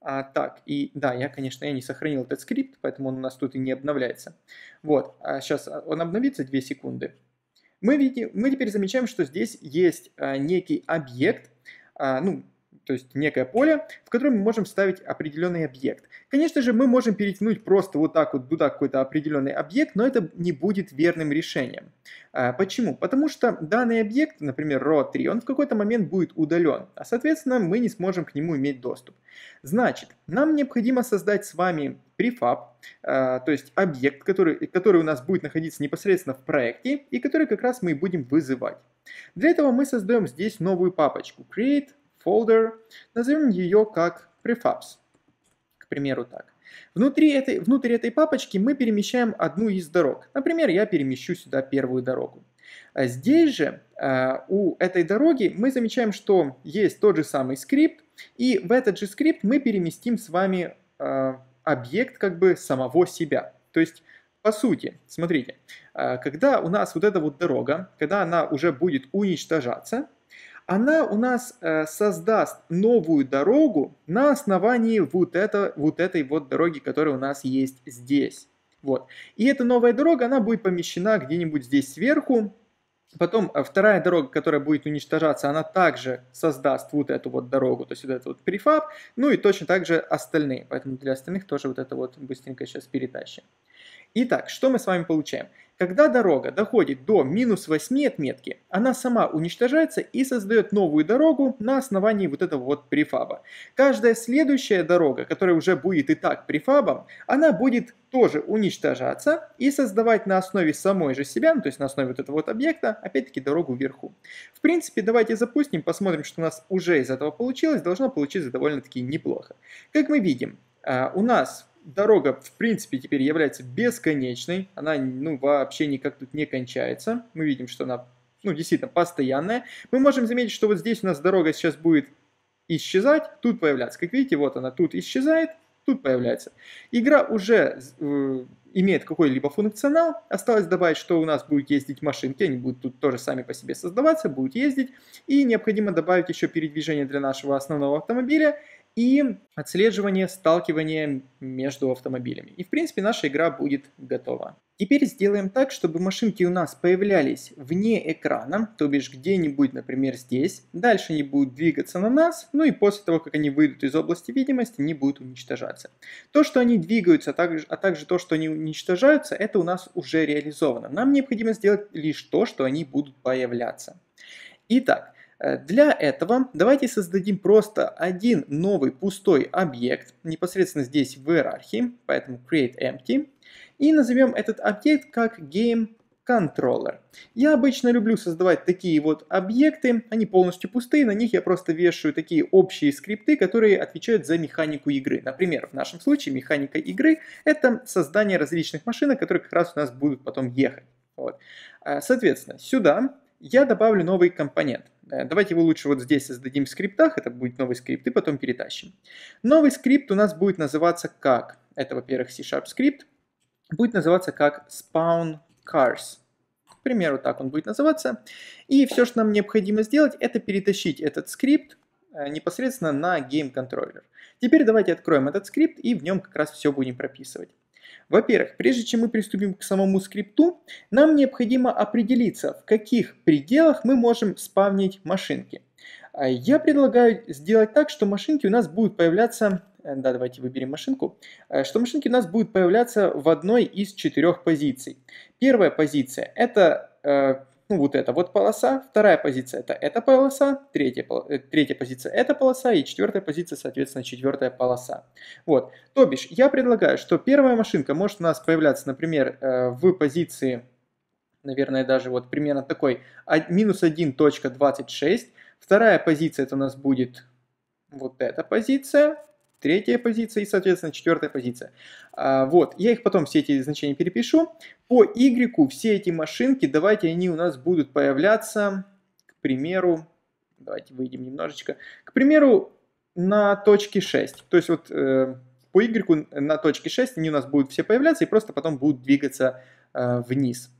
А, так, и да, я, конечно, я не сохранил этот скрипт, поэтому он у нас тут и не обновляется. Вот, а сейчас а, он обновится 2 секунды. Мы, видим, мы теперь замечаем, что здесь есть а, некий объект, а, ну, то есть некое поле, в котором мы можем ставить определенный объект. Конечно же, мы можем перетянуть просто вот так вот туда ну, какой-то определенный объект, но это не будет верным решением. А, почему? Потому что данный объект, например, RAW3, он в какой-то момент будет удален, а соответственно мы не сможем к нему иметь доступ. Значит, нам необходимо создать с вами prefab, а, то есть объект, который, который у нас будет находиться непосредственно в проекте и который как раз мы будем вызывать. Для этого мы создаем здесь новую папочку create folder, назовем ее как prefabs, к примеру так. Внутри этой, внутрь этой папочки мы перемещаем одну из дорог. Например, я перемещу сюда первую дорогу. А здесь же а, у этой дороги мы замечаем, что есть тот же самый скрипт, и в этот же скрипт мы переместим с вами а, объект как бы самого себя. То есть по сути, смотрите, когда у нас вот эта вот дорога, когда она уже будет уничтожаться, она у нас э, создаст новую дорогу на основании вот, это, вот этой вот дороги, которая у нас есть здесь. Вот. И эта новая дорога, она будет помещена где-нибудь здесь сверху. Потом э, вторая дорога, которая будет уничтожаться, она также создаст вот эту вот дорогу, то есть вот этот вот префаб, ну и точно так же остальные. Поэтому для остальных тоже вот это вот быстренько сейчас перетащим. Итак, что мы с вами получаем? Когда дорога доходит до минус 8 отметки, она сама уничтожается и создает новую дорогу на основании вот этого вот префаба. Каждая следующая дорога, которая уже будет и так префабом, она будет тоже уничтожаться и создавать на основе самой же себя, ну, то есть на основе вот этого вот объекта, опять-таки дорогу вверху. В принципе, давайте запустим, посмотрим, что у нас уже из этого получилось. Должно получиться довольно-таки неплохо. Как мы видим, а, у нас дорога, в принципе, теперь является бесконечной. Она, ну, вообще никак тут не кончается. Мы видим, что она, ну, действительно постоянная. Мы можем заметить, что вот здесь у нас дорога сейчас будет исчезать, тут появляться. Как видите, вот она тут исчезает, тут появляется. Игра уже э, имеет какой-либо функционал. Осталось добавить, что у нас будут ездить машинки, они будут тут тоже сами по себе создаваться, будут ездить. И необходимо добавить еще передвижение для нашего основного автомобиля – и отслеживание сталкивания между автомобилями. И в принципе наша игра будет готова. Теперь сделаем так, чтобы машинки у нас появлялись вне экрана, то бишь где-нибудь, например, здесь. Дальше они будут двигаться на нас, ну и после того, как они выйдут из области видимости, они будут уничтожаться. То, что они двигаются, а также, а также то, что они уничтожаются, это у нас уже реализовано. Нам необходимо сделать лишь то, что они будут появляться. Итак, Э, для этого давайте создадим просто один новый пустой объект, непосредственно здесь в иерархии, поэтому create empty, и назовем этот объект как game controller. Я обычно люблю создавать такие вот объекты, они полностью пустые, на них я просто вешаю такие общие скрипты, которые отвечают за механику игры. Например, в нашем случае механика игры это создание различных машинок, которые как раз у нас будут потом ехать. Вот. Э, соответственно, сюда я добавлю новый компонент. Э, давайте его лучше вот здесь создадим в скриптах, это будет новый скрипт, и потом перетащим. Новый скрипт у нас будет называться как? Это, во-первых, C-Sharp скрипт. Будет называться как spawn cars. К примеру, так он будет называться. И все, что нам необходимо сделать, это перетащить этот скрипт э, непосредственно на Game Controller. Теперь давайте откроем этот скрипт и в нем как раз все будем прописывать. Во-первых, прежде чем мы приступим к самому скрипту, нам необходимо определиться, в каких пределах мы можем спавнить машинки. А я предлагаю сделать так, что машинки у нас будут появляться, э, да, давайте выберем машинку, э, что машинки у нас будут появляться в одной из четырех позиций. Первая позиция – это э, ну, вот эта вот полоса, вторая позиция это эта полоса, третья, э, третья позиция это полоса и четвертая позиция, соответственно, четвертая полоса. Вот, то бишь, я предлагаю, что первая машинка может у нас появляться, например, э, в позиции, наверное, даже вот примерно такой, а, минус 1.26, вторая позиция это у нас будет вот эта позиция, третья позиция и, соответственно, четвертая позиция. А, вот, я их потом все эти значения перепишу. По Y все эти машинки, давайте они у нас будут появляться, к примеру, давайте выйдем немножечко, к примеру, на точке 6. То есть вот э, по Y на точке 6 они у нас будут все появляться и просто потом будут двигаться э, вниз.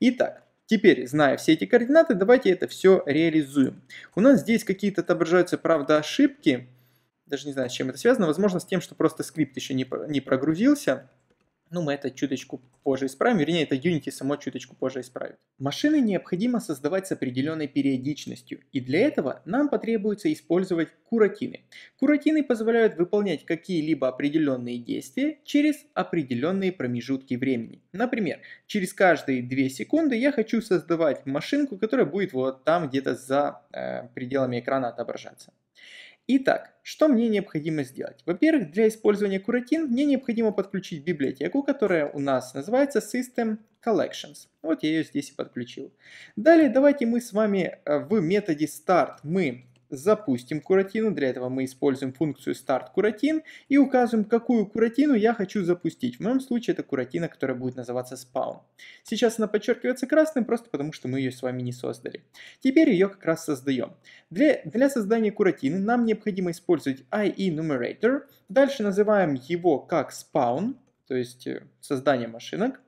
Итак, Теперь, зная все эти координаты, давайте это все реализуем. У нас здесь какие-то отображаются, правда, ошибки, даже не знаю, с чем это связано. Возможно, с тем, что просто скрипт еще не, не прогрузился. Ну, мы это чуточку позже исправим, вернее, это Unity само чуточку позже исправит. Машины необходимо создавать с определенной периодичностью, и для этого нам потребуется использовать куратины. Куратины позволяют выполнять какие-либо определенные действия через определенные промежутки времени. Например, через каждые 2 секунды я хочу создавать машинку, которая будет вот там где-то за э, пределами экрана отображаться. Итак, что мне необходимо сделать? Во-первых, для использования куратин мне необходимо подключить библиотеку, которая у нас называется System Collections. Вот я ее здесь и подключил. Далее давайте мы с вами э, в методе start мы запустим куратину. Для этого мы используем функцию start Curatin и указываем, какую куратину я хочу запустить. В моем случае это куратина, которая будет называться Spawn. Сейчас она подчеркивается красным, просто потому что мы ее с вами не создали. Теперь ее как раз создаем. Для, для создания куратины нам необходимо использовать IE Numerator. Дальше называем его как Spawn, то есть э, создание машинок.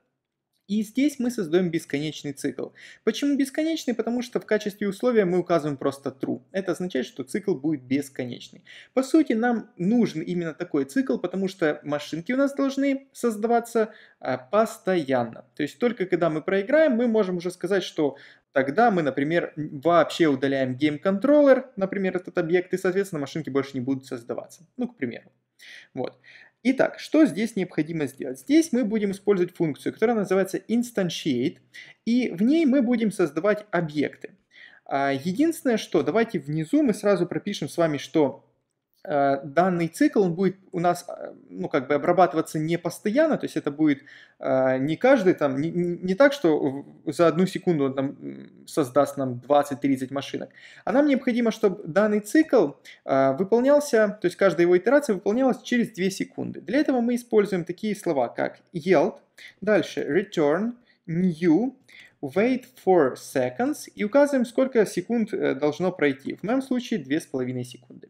И здесь мы создаем бесконечный цикл. Почему бесконечный? Потому что в качестве условия мы указываем просто true. Это означает, что цикл будет бесконечный. По сути, нам нужен именно такой цикл, потому что машинки у нас должны создаваться э, постоянно. То есть только когда мы проиграем, мы можем уже сказать, что тогда мы, например, вообще удаляем game controller, например, этот объект, и, соответственно, машинки больше не будут создаваться. Ну, к примеру. Вот. Итак, что здесь необходимо сделать? Здесь мы будем использовать функцию, которая называется instantiate, и в ней мы будем создавать объекты. А, единственное, что давайте внизу мы сразу пропишем с вами, что Э, данный цикл, он будет у нас, э, ну, как бы обрабатываться не постоянно, то есть это будет э, не каждый там, не, не так, что за одну секунду он там создаст нам 20-30 машинок, а нам необходимо, чтобы данный цикл выполнялся, то есть каждая его итерация выполнялась через 2 секунды. Для этого мы используем такие слова, как yield, дальше return, new, wait for seconds и указываем, сколько секунд э, должно пройти. В моем случае 2,5 секунды.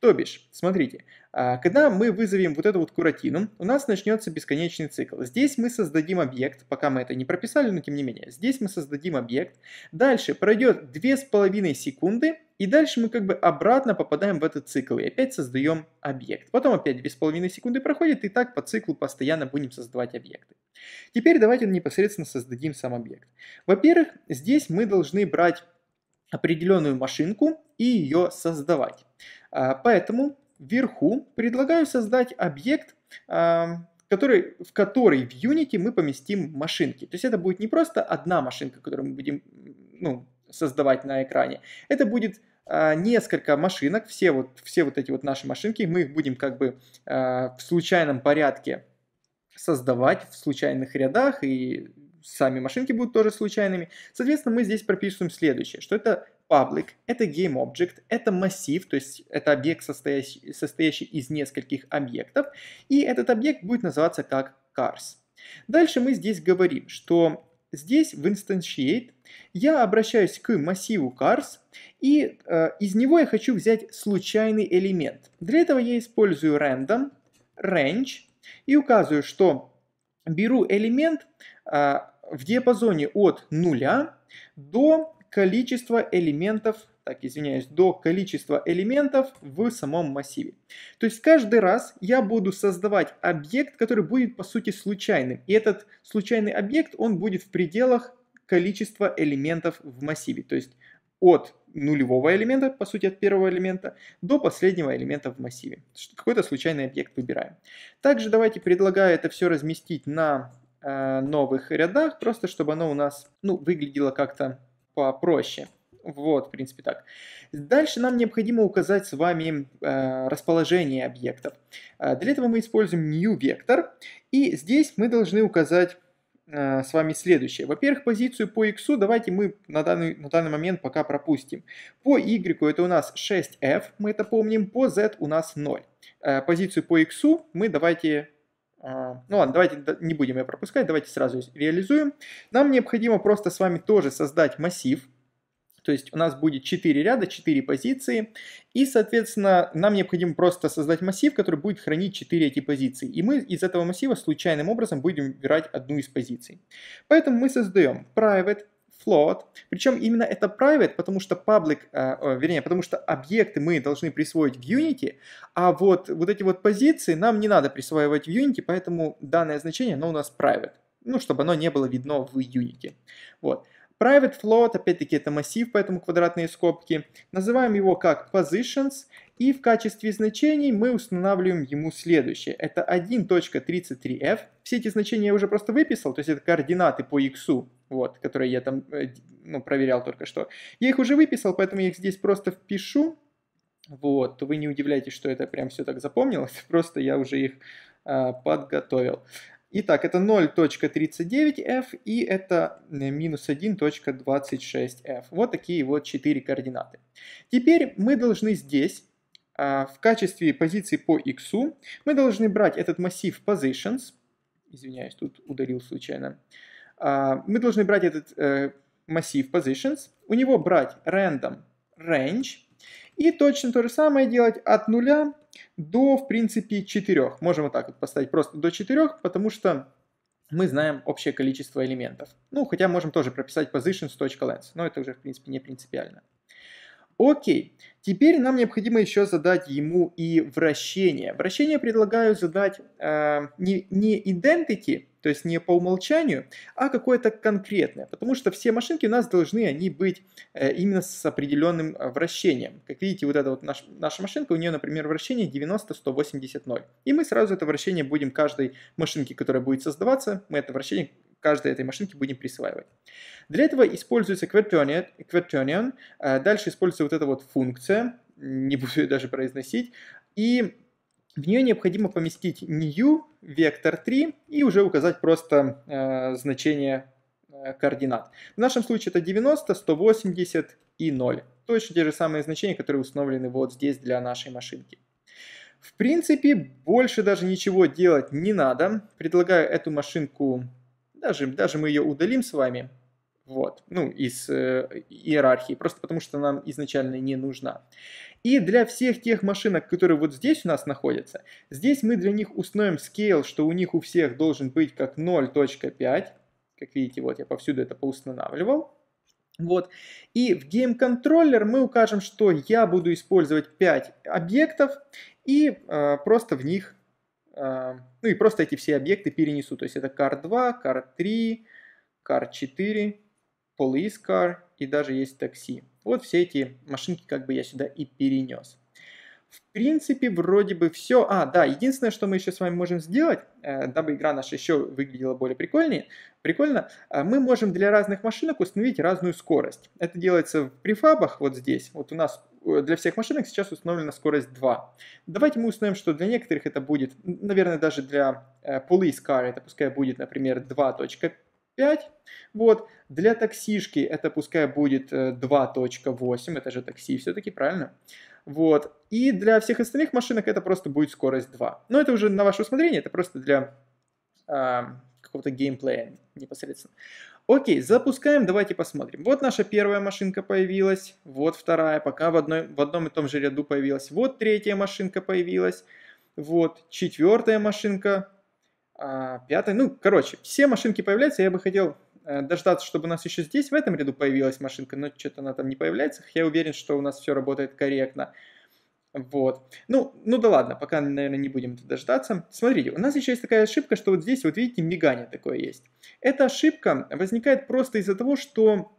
То бишь, смотрите, а, когда мы вызовем вот эту вот куратину, у нас начнется бесконечный цикл. Здесь мы создадим объект, пока мы это не прописали, но тем не менее. Здесь мы создадим объект. Дальше пройдет 2,5 секунды, и дальше мы как бы обратно попадаем в этот цикл и опять создаем объект. Потом опять 2,5 секунды проходит, и так по циклу постоянно будем создавать объекты. Теперь давайте непосредственно создадим сам объект. Во-первых, здесь мы должны брать определенную машинку и ее создавать. А, поэтому вверху предлагаю создать объект, а, который, в который в Unity мы поместим машинки. То есть это будет не просто одна машинка, которую мы будем ну, создавать на экране. Это будет а, несколько машинок, все вот, все вот эти вот наши машинки, мы их будем как бы а, в случайном порядке создавать в случайных рядах, и сами машинки будут тоже случайными. Соответственно, мы здесь прописываем следующее, что это public, это game object, это массив, то есть это объект, состоящий, состоящий из нескольких объектов, и этот объект будет называться как cars. Дальше мы здесь говорим, что Здесь в Instantiate я обращаюсь к массиву cars, и э, из него я хочу взять случайный элемент. Для этого я использую random, range, и указываю, что беру элемент э, в диапазоне от 0 до количества элементов так, извиняюсь, до количества элементов в самом массиве. То есть каждый раз я буду создавать объект, который будет по сути случайным. И этот случайный объект, он будет в пределах количества элементов в массиве. То есть от нулевого элемента, по сути от первого элемента, до последнего элемента в массиве. Какой-то случайный объект выбираем. Также давайте предлагаю это все разместить на э, новых рядах, просто чтобы оно у нас ну, выглядело как-то попроще. Вот, в принципе, так. Дальше нам необходимо указать с вами э, расположение объектов. Э, для этого мы используем new вектор, и здесь мы должны указать э, с вами следующее. Во-первых, позицию по x давайте мы на данный, на данный момент пока пропустим. По y это у нас 6f, мы это помним, по z у нас 0. Э, позицию по x мы давайте э, ну ладно, давайте не будем ее пропускать, давайте сразу реализуем. Нам необходимо просто с вами тоже создать массив то есть у нас будет 4 ряда, 4 позиции, и, соответственно, нам необходимо просто создать массив, который будет хранить 4 эти позиции, и мы из этого массива случайным образом будем выбирать одну из позиций. Поэтому мы создаем private float. Причем именно это private, потому что public, а, вернее, потому что объекты мы должны присвоить в Unity, а вот, вот эти вот позиции нам не надо присваивать в Unity, поэтому данное значение, оно у нас private. Ну, чтобы оно не было видно в Unity. Вот. Private float, опять-таки это массив, поэтому квадратные скобки. Называем его как positions. И в качестве значений мы устанавливаем ему следующее. Это 1.33f. Все эти значения я уже просто выписал, то есть это координаты по x, вот, которые я там э, ну, проверял только что. Я их уже выписал, поэтому я их здесь просто впишу. Вот, вы не удивляйтесь, что это прям все так запомнилось, просто я уже их э, подготовил. Итак, это 0.39f и это э, минус 1.26f. Вот такие вот 4 координаты. Теперь мы должны здесь а, в качестве позиции по x мы должны брать этот массив positions, извиняюсь, тут удалил случайно, а, мы должны брать этот э, массив positions, у него брать random range, и точно то же самое делать от 0 до, в принципе, 4. Можем вот так вот поставить просто до 4, потому что мы знаем общее количество элементов. Ну, хотя можем тоже прописать positions.length, но это уже, в принципе, не принципиально. Окей, теперь нам необходимо еще задать ему и вращение. Вращение предлагаю задать э, не, не identity, то есть не по умолчанию, а какое-то конкретное, потому что все машинки у нас должны они быть э, именно с определенным э, вращением. Как видите, вот эта вот наш, наша машинка, у нее, например, вращение 90-180-0. И мы сразу это вращение будем каждой машинке, которая будет создаваться, мы это вращение каждой этой машинке будем присваивать. Для этого используется quaternion. Э, дальше используется вот эта вот функция, не буду ее даже произносить. И в нее необходимо поместить new вектор 3 и уже указать просто э, значение э, координат. В нашем случае это 90, 180 и 0. Точно те же самые значения, которые установлены вот здесь для нашей машинки. В принципе, больше даже ничего делать не надо. Предлагаю эту машинку даже, даже мы ее удалим с вами, вот, ну, из э, иерархии, просто потому что нам изначально не нужна. И для всех тех машинок, которые вот здесь у нас находятся, здесь мы для них установим scale, что у них у всех должен быть как 0.5, как видите, вот я повсюду это поустанавливал, вот. И в game controller мы укажем, что я буду использовать 5 объектов и э, просто в них а, ну и просто эти все объекты перенесу. То есть это car 2, car 3, car 4, police car и даже есть такси. Вот все эти машинки как бы я сюда и перенес. В принципе, вроде бы все. А, да, единственное, что мы еще с вами можем сделать, э, дабы игра наша еще выглядела более прикольнее, прикольно, э, мы можем для разных машинок установить разную скорость. Это делается в префабах вот здесь. Вот у нас э, для всех машинок сейчас установлена скорость 2. Давайте мы установим, что для некоторых это будет, наверное, даже для police car, это пускай будет, например, 2.5. Вот. Для таксишки это пускай будет 2.8, это же такси все-таки, Правильно. Вот. И для всех остальных машинок это просто будет скорость 2. Но это уже на ваше усмотрение, это просто для э, какого-то геймплея непосредственно. Окей, запускаем, давайте посмотрим. Вот наша первая машинка появилась, вот вторая, пока в, одной, в одном и том же ряду появилась. Вот третья машинка появилась, вот четвертая машинка, а, пятая. Ну, короче, все машинки появляются, я бы хотел Э, дождаться, чтобы у нас еще здесь в этом ряду появилась машинка, но что-то она там не появляется. Я уверен, что у нас все работает корректно. Вот. Ну, ну да ладно, пока, наверное, не будем дождаться. Смотрите, у нас еще есть такая ошибка, что вот здесь, вот видите, мигание такое есть. Эта ошибка возникает просто из-за того, что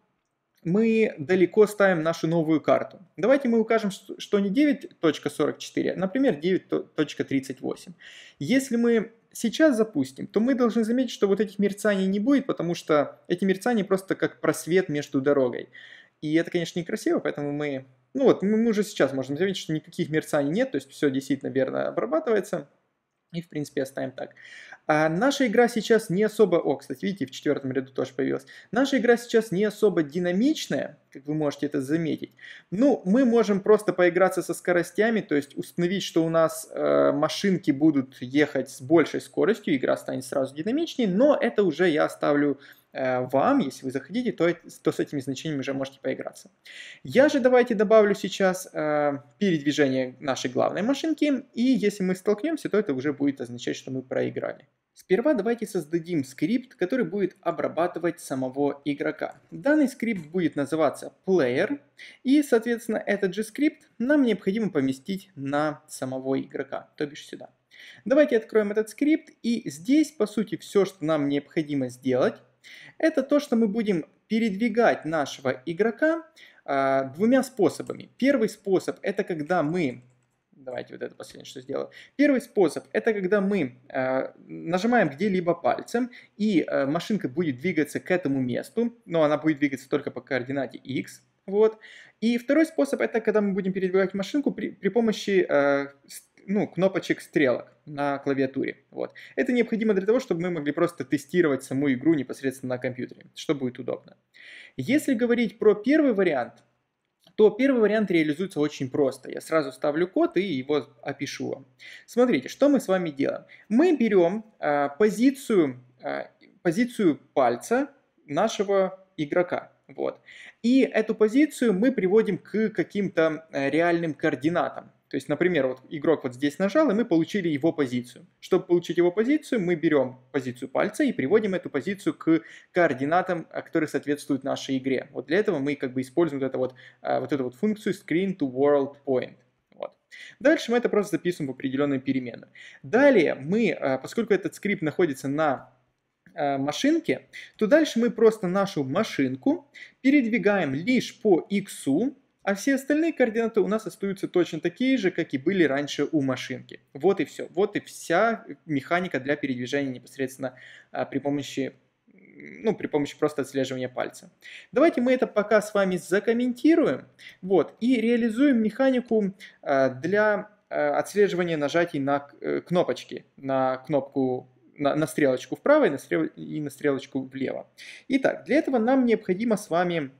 мы далеко ставим нашу новую карту. Давайте мы укажем, что не 9.44, а, например, 9.38. Если мы сейчас запустим, то мы должны заметить, что вот этих мерцаний не будет, потому что эти мерцания просто как просвет между дорогой. И это, конечно, некрасиво, поэтому мы... Ну вот, мы уже сейчас можем заметить, что никаких мерцаний нет, то есть все действительно верно обрабатывается. И, в принципе, оставим так. А наша игра сейчас не особо... О, кстати, видите, в четвертом ряду тоже появилась. Наша игра сейчас не особо динамичная, как вы можете это заметить. Ну, мы можем просто поиграться со скоростями, то есть установить, что у нас э, машинки будут ехать с большей скоростью, игра станет сразу динамичнее, но это уже я оставлю Э, вам, если вы захотите, то, то с этими значениями уже можете поиграться. Я же давайте добавлю сейчас э, передвижение нашей главной машинки, и если мы столкнемся, то это уже будет означать, что мы проиграли. Сперва давайте создадим скрипт, который будет обрабатывать самого игрока. Данный скрипт будет называться player, и, соответственно, этот же скрипт нам необходимо поместить на самого игрока, то бишь сюда. Давайте откроем этот скрипт, и здесь, по сути, все, что нам необходимо сделать, это то, что мы будем передвигать нашего игрока а, двумя способами. Первый способ – это когда мы Давайте вот это последнее, что сделаю. Первый способ – это когда мы э, нажимаем где-либо пальцем, и э, машинка будет двигаться к этому месту, но она будет двигаться только по координате x. Вот. И второй способ – это когда мы будем передвигать машинку при, при помощи э, ну, кнопочек стрелок на клавиатуре. Вот. Это необходимо для того, чтобы мы могли просто тестировать саму игру непосредственно на компьютере, что будет удобно. Если говорить про первый вариант, то первый вариант реализуется очень просто. Я сразу ставлю код и его опишу вам. Смотрите, что мы с вами делаем. Мы берем э, позицию, э, позицию пальца нашего игрока. Вот. И эту позицию мы приводим к каким-то э, реальным координатам. То есть, например, вот игрок вот здесь нажал, и мы получили его позицию. Чтобы получить его позицию, мы берем позицию пальца и приводим эту позицию к координатам, э, которые соответствуют нашей игре. Вот для этого мы как бы используем вот, это вот, э, вот эту вот функцию screen to world point. Вот. Дальше мы это просто записываем в определенную переменную. Далее мы, э, поскольку этот скрипт находится на машинке, то дальше мы просто нашу машинку передвигаем лишь по иксу, а все остальные координаты у нас остаются точно такие же, как и были раньше у машинки. Вот и все. Вот и вся механика для передвижения непосредственно а, при помощи ну, при помощи просто отслеживания пальца. Давайте мы это пока с вами закомментируем, вот, и реализуем механику а, для а, отслеживания нажатий на э, кнопочки, на кнопку на, на стрелочку вправо и на, стрел, и на стрелочку влево. Итак, для этого нам необходимо с вами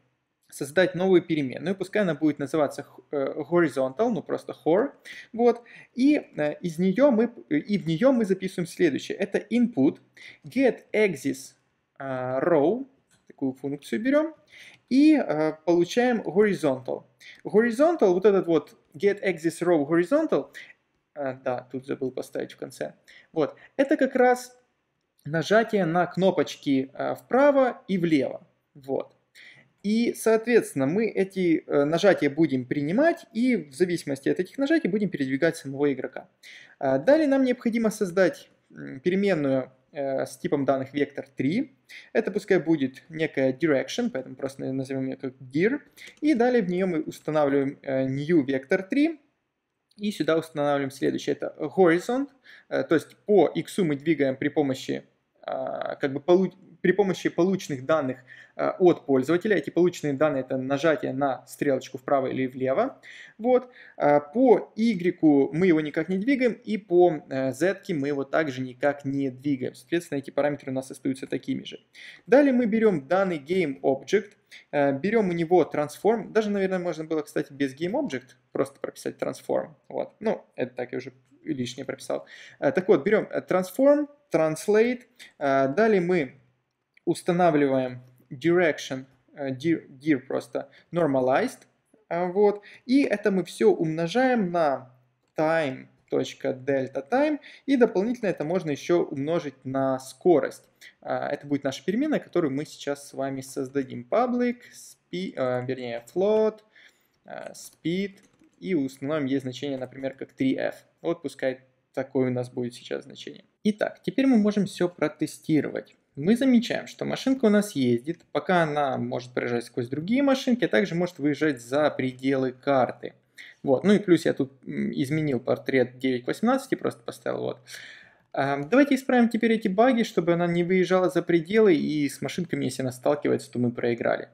создать новую переменную, пускай она будет называться э, horizontal, ну просто hor, вот, и э, из нее мы, и в нее мы записываем следующее, это input, get axis э, row, такую функцию берем, и получаем horizontal. Horizontal, вот этот вот get axis row horizontal, да, тут забыл поставить в конце, вот, это как раз нажатие на кнопочки вправо и влево, вот. И, соответственно, мы эти э, нажатия будем принимать и в зависимости от этих нажатий будем передвигать самого игрока. А далее нам необходимо создать переменную э, с типом данных вектор 3. Это пускай будет некая direction, поэтому просто назовем ее как dir. И далее в нее мы устанавливаем э, new vector 3. И сюда устанавливаем следующее, это horizon. То есть по x мы двигаем при помощи, а, как бы при помощи полученных данных э, от пользователя, эти полученные данные это нажатие на стрелочку вправо или влево, вот, э, по Y мы его никак не двигаем и по э, Z мы его также никак не двигаем, соответственно эти параметры у нас остаются такими же. Далее мы берем данный GameObject, берем у него transform, даже, наверное, можно было, кстати, без GameObject просто прописать transform, вот, ну, это так я уже лишнее прописал. Так вот, берем transform, translate, далее мы устанавливаем direction, э, dir, просто normalized, э, вот, и это мы все умножаем на time .delta time, и дополнительно это можно еще умножить на скорость. Э, это будет наша переменная, которую мы сейчас с вами создадим. Public, speed, вернее, float, speed, и установим ей значение, например, как 3f. Вот пускай такое у нас будет сейчас значение. Итак, теперь мы можем все протестировать мы замечаем, что машинка у нас ездит, пока она может проезжать сквозь другие машинки, а также может выезжать за пределы карты. Вот. Ну и плюс я тут изменил портрет 9 к 18 просто поставил вот. А, давайте исправим теперь эти баги, чтобы она не выезжала за пределы и с машинками, если она сталкивается, то мы проиграли.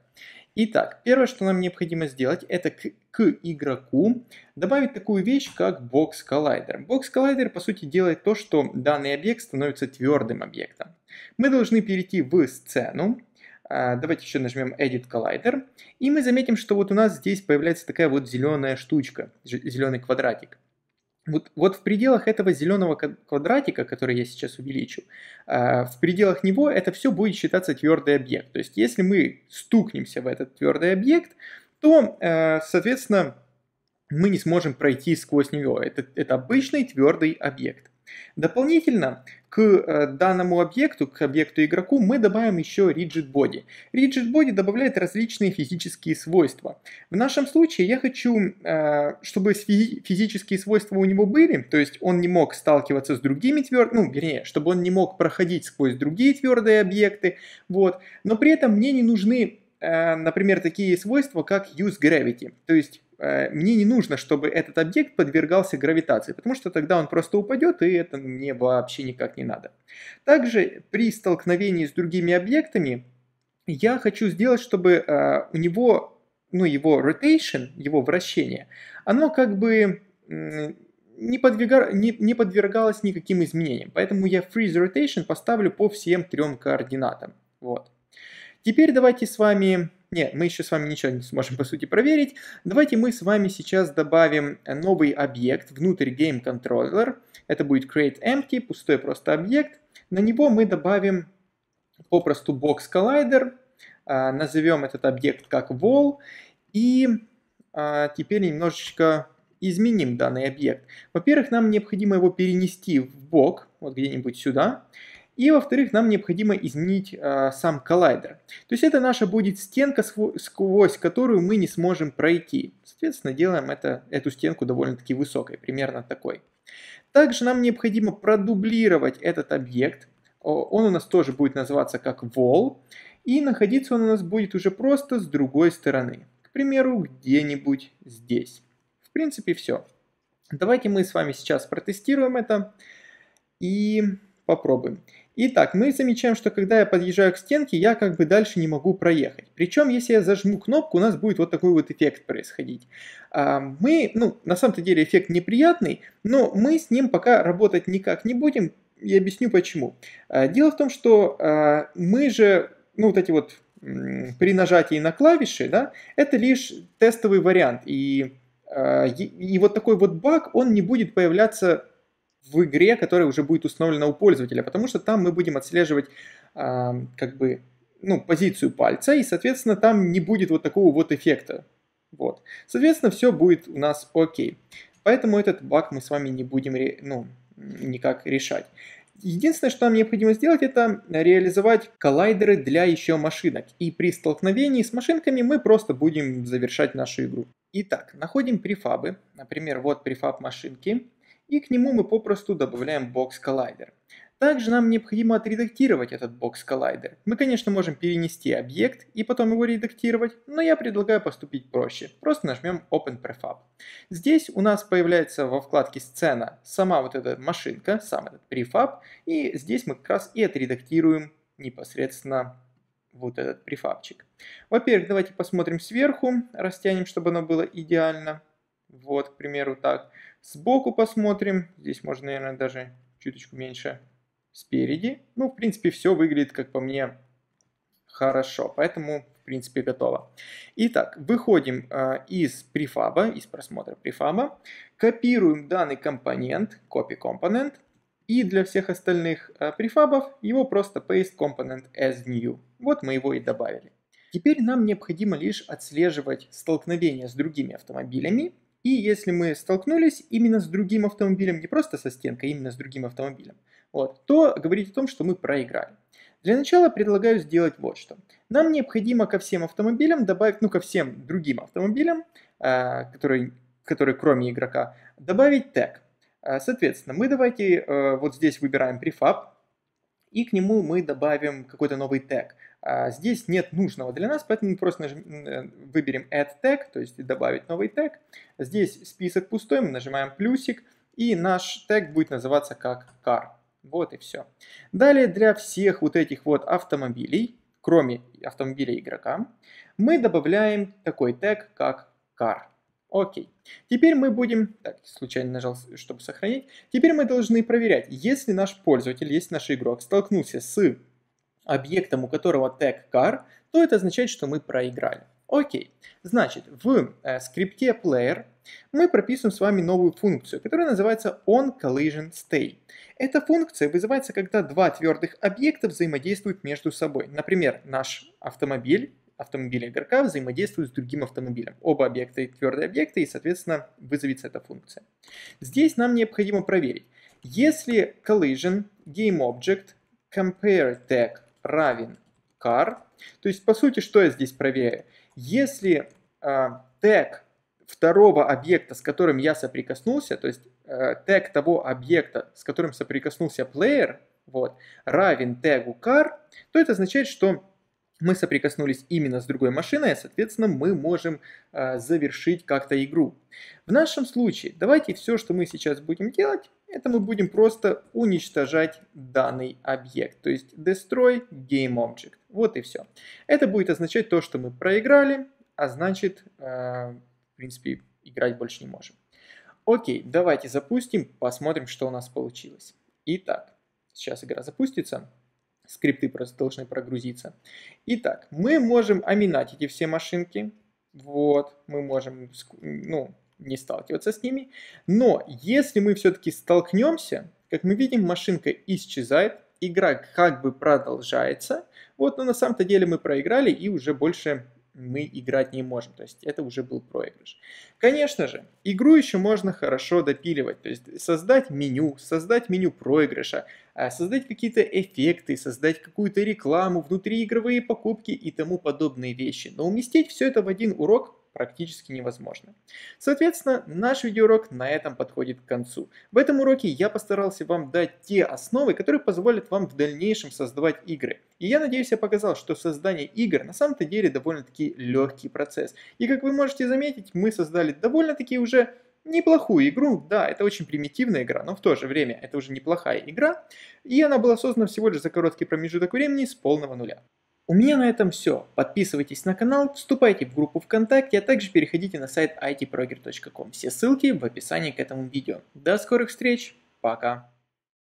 Итак, первое, что нам необходимо сделать, это к, к игроку добавить такую вещь, как Box Collider. Box Collider, по сути, делает то, что данный объект становится твердым объектом. Мы должны перейти в сцену. А, давайте еще нажмем Edit Collider. И мы заметим, что вот у нас здесь появляется такая вот зеленая штучка, зеленый квадратик. Вот, вот в пределах этого зеленого квадратика, который я сейчас увеличу, а, в пределах него это все будет считаться твердый объект. То есть если мы стукнемся в этот твердый объект, то, а, соответственно, мы не сможем пройти сквозь него. Это, это обычный твердый объект. Дополнительно к э, данному объекту, к объекту игроку, мы добавим еще Rigid Body. Rigid Body добавляет различные физические свойства. В нашем случае я хочу, э, чтобы физические свойства у него были, то есть он не мог сталкиваться с другими твердыми, ну, вернее, чтобы он не мог проходить сквозь другие твердые объекты, вот. Но при этом мне не нужны э, например, такие свойства, как use gravity, то есть Э, мне не нужно, чтобы этот объект подвергался гравитации, потому что тогда он просто упадет, и это мне вообще никак не надо. Также при столкновении с другими объектами я хочу сделать, чтобы э, у него, ну, его rotation, его вращение, оно как бы не, подвига... не, не подвергалось никаким изменениям. Поэтому я freeze rotation поставлю по всем трем координатам. Вот. Теперь давайте с вами нет, мы еще с вами ничего не сможем, по сути, проверить. Давайте мы с вами сейчас добавим э, новый объект внутрь Game Controller. Это будет Create Empty, пустой просто объект. На него мы добавим попросту Box Collider. назовем этот объект как wall, и а, теперь немножечко изменим данный объект. Во-первых, нам необходимо его перенести в бок, вот где-нибудь сюда, и, во-вторых, нам необходимо изменить э, сам коллайдер. То есть это наша будет стенка, сквозь которую мы не сможем пройти. Соответственно, делаем это, эту стенку довольно-таки высокой, примерно такой. Также нам необходимо продублировать этот объект. Он у нас тоже будет называться как wall. И находиться он у нас будет уже просто с другой стороны. К примеру, где-нибудь здесь. В принципе, все. Давайте мы с вами сейчас протестируем это и попробуем. Итак, мы замечаем, что когда я подъезжаю к стенке, я как бы дальше не могу проехать. Причем, если я зажму кнопку, у нас будет вот такой вот эффект происходить. А, мы, ну, на самом-то деле эффект неприятный, но мы с ним пока работать никак не будем. Я объясню почему. А, дело в том, что а, мы же, ну, вот эти вот при нажатии на клавиши, да, это лишь тестовый вариант. И, и вот такой вот баг, он не будет появляться в игре, которая уже будет установлена у пользователя, потому что там мы будем отслеживать э, как бы ну, позицию пальца, и, соответственно, там не будет вот такого вот эффекта. Вот. Соответственно, все будет у нас окей. Поэтому этот баг мы с вами не будем ну, никак решать. Единственное, что нам необходимо сделать, это реализовать коллайдеры для еще машинок. И при столкновении с машинками мы просто будем завершать нашу игру. Итак, находим префабы. Например, вот префаб машинки и к нему мы попросту добавляем Box Collider. Также нам необходимо отредактировать этот Box Collider. Мы, конечно, можем перенести объект и потом его редактировать, но я предлагаю поступить проще. Просто нажмем Open Prefab. Здесь у нас появляется во вкладке «Сцена» сама вот эта машинка, сам этот Prefab, и здесь мы как раз и отредактируем непосредственно вот этот префабчик. Во-первых, давайте посмотрим сверху, растянем, чтобы оно было идеально. Вот, к примеру, так. Сбоку посмотрим, здесь можно, наверное, даже чуточку меньше спереди. Ну, в принципе, все выглядит, как по мне, хорошо, поэтому, в принципе, готово. Итак, выходим э, из префаба, из просмотра префаба, копируем данный компонент, copy component, и для всех остальных э, префабов его просто paste component as new. Вот мы его и добавили. Теперь нам необходимо лишь отслеживать столкновение с другими автомобилями и если мы столкнулись именно с другим автомобилем, не просто со стенкой, а именно с другим автомобилем, вот, то говорить о том, что мы проиграли. Для начала предлагаю сделать вот что. Нам необходимо ко всем автомобилям добавить, ну ко всем другим автомобилям, э, которые, которые кроме игрока, добавить тег. А, соответственно, мы давайте э, вот здесь выбираем prefab и к нему мы добавим какой-то новый тег. А, здесь нет нужного для нас, поэтому мы просто нажим, э, выберем Add Tag, то есть добавить новый тег. Здесь список пустой, мы нажимаем плюсик, и наш тег будет называться как car. Вот и все. Далее для всех вот этих вот автомобилей, кроме автомобиля игрока, мы добавляем такой тег, как car. Окей. Теперь мы будем... Так, случайно нажал, чтобы сохранить. Теперь мы должны проверять, если наш пользователь, если наш игрок столкнулся с объектом, у которого тег car, то это означает, что мы проиграли. Окей, значит, в э, скрипте player мы прописываем с вами новую функцию, которая называется onCollisionStay. Эта функция вызывается, когда два твердых объекта взаимодействуют между собой. Например, наш автомобиль, автомобиль игрока взаимодействует с другим автомобилем. Оба объекта твердые объекты, и, соответственно, вызовется эта функция. Здесь нам необходимо проверить, если collision GameObject compare tag равен car. То есть, по сути, что я здесь проверяю? Если э, тег второго объекта, с которым я соприкоснулся, то есть э, тег того объекта, с которым соприкоснулся player, вот, равен тегу car, то это означает, что мы соприкоснулись именно с другой машиной, и а, соответственно, мы можем э, завершить как-то игру. В нашем случае, давайте все, что мы сейчас будем делать, это мы будем просто уничтожать данный объект. То есть destroy game object. Вот и все. Это будет означать то, что мы проиграли, а значит, э, в принципе, играть больше не можем. Окей, давайте запустим, посмотрим, что у нас получилось. Итак, сейчас игра запустится. Скрипты просто должны прогрузиться. Итак, мы можем аминать эти все машинки. Вот, мы можем, ну, не сталкиваться с ними. Но если мы все-таки столкнемся, как мы видим, машинка исчезает, игра как бы продолжается, вот, но на самом-то деле мы проиграли и уже больше мы играть не можем. То есть это уже был проигрыш. Конечно же, игру еще можно хорошо допиливать. То есть создать меню, создать меню проигрыша, а, создать какие-то эффекты, создать какую-то рекламу, внутриигровые покупки и тому подобные вещи. Но уместить все это в один урок практически невозможно. Соответственно, наш видеоурок на этом подходит к концу. В этом уроке я постарался вам дать те основы, которые позволят вам в дальнейшем создавать игры. И я надеюсь, я показал, что создание игр на самом-то деле довольно-таки легкий процесс. И как вы можете заметить, мы создали довольно-таки уже неплохую игру, да, это очень примитивная игра, но в то же время это уже неплохая игра, и она была создана всего лишь за короткий промежуток времени с полного нуля. У меня на этом все. Подписывайтесь на канал, вступайте в группу ВКонтакте, а также переходите на сайт itproger.com. Все ссылки в описании к этому видео. До скорых встреч, пока!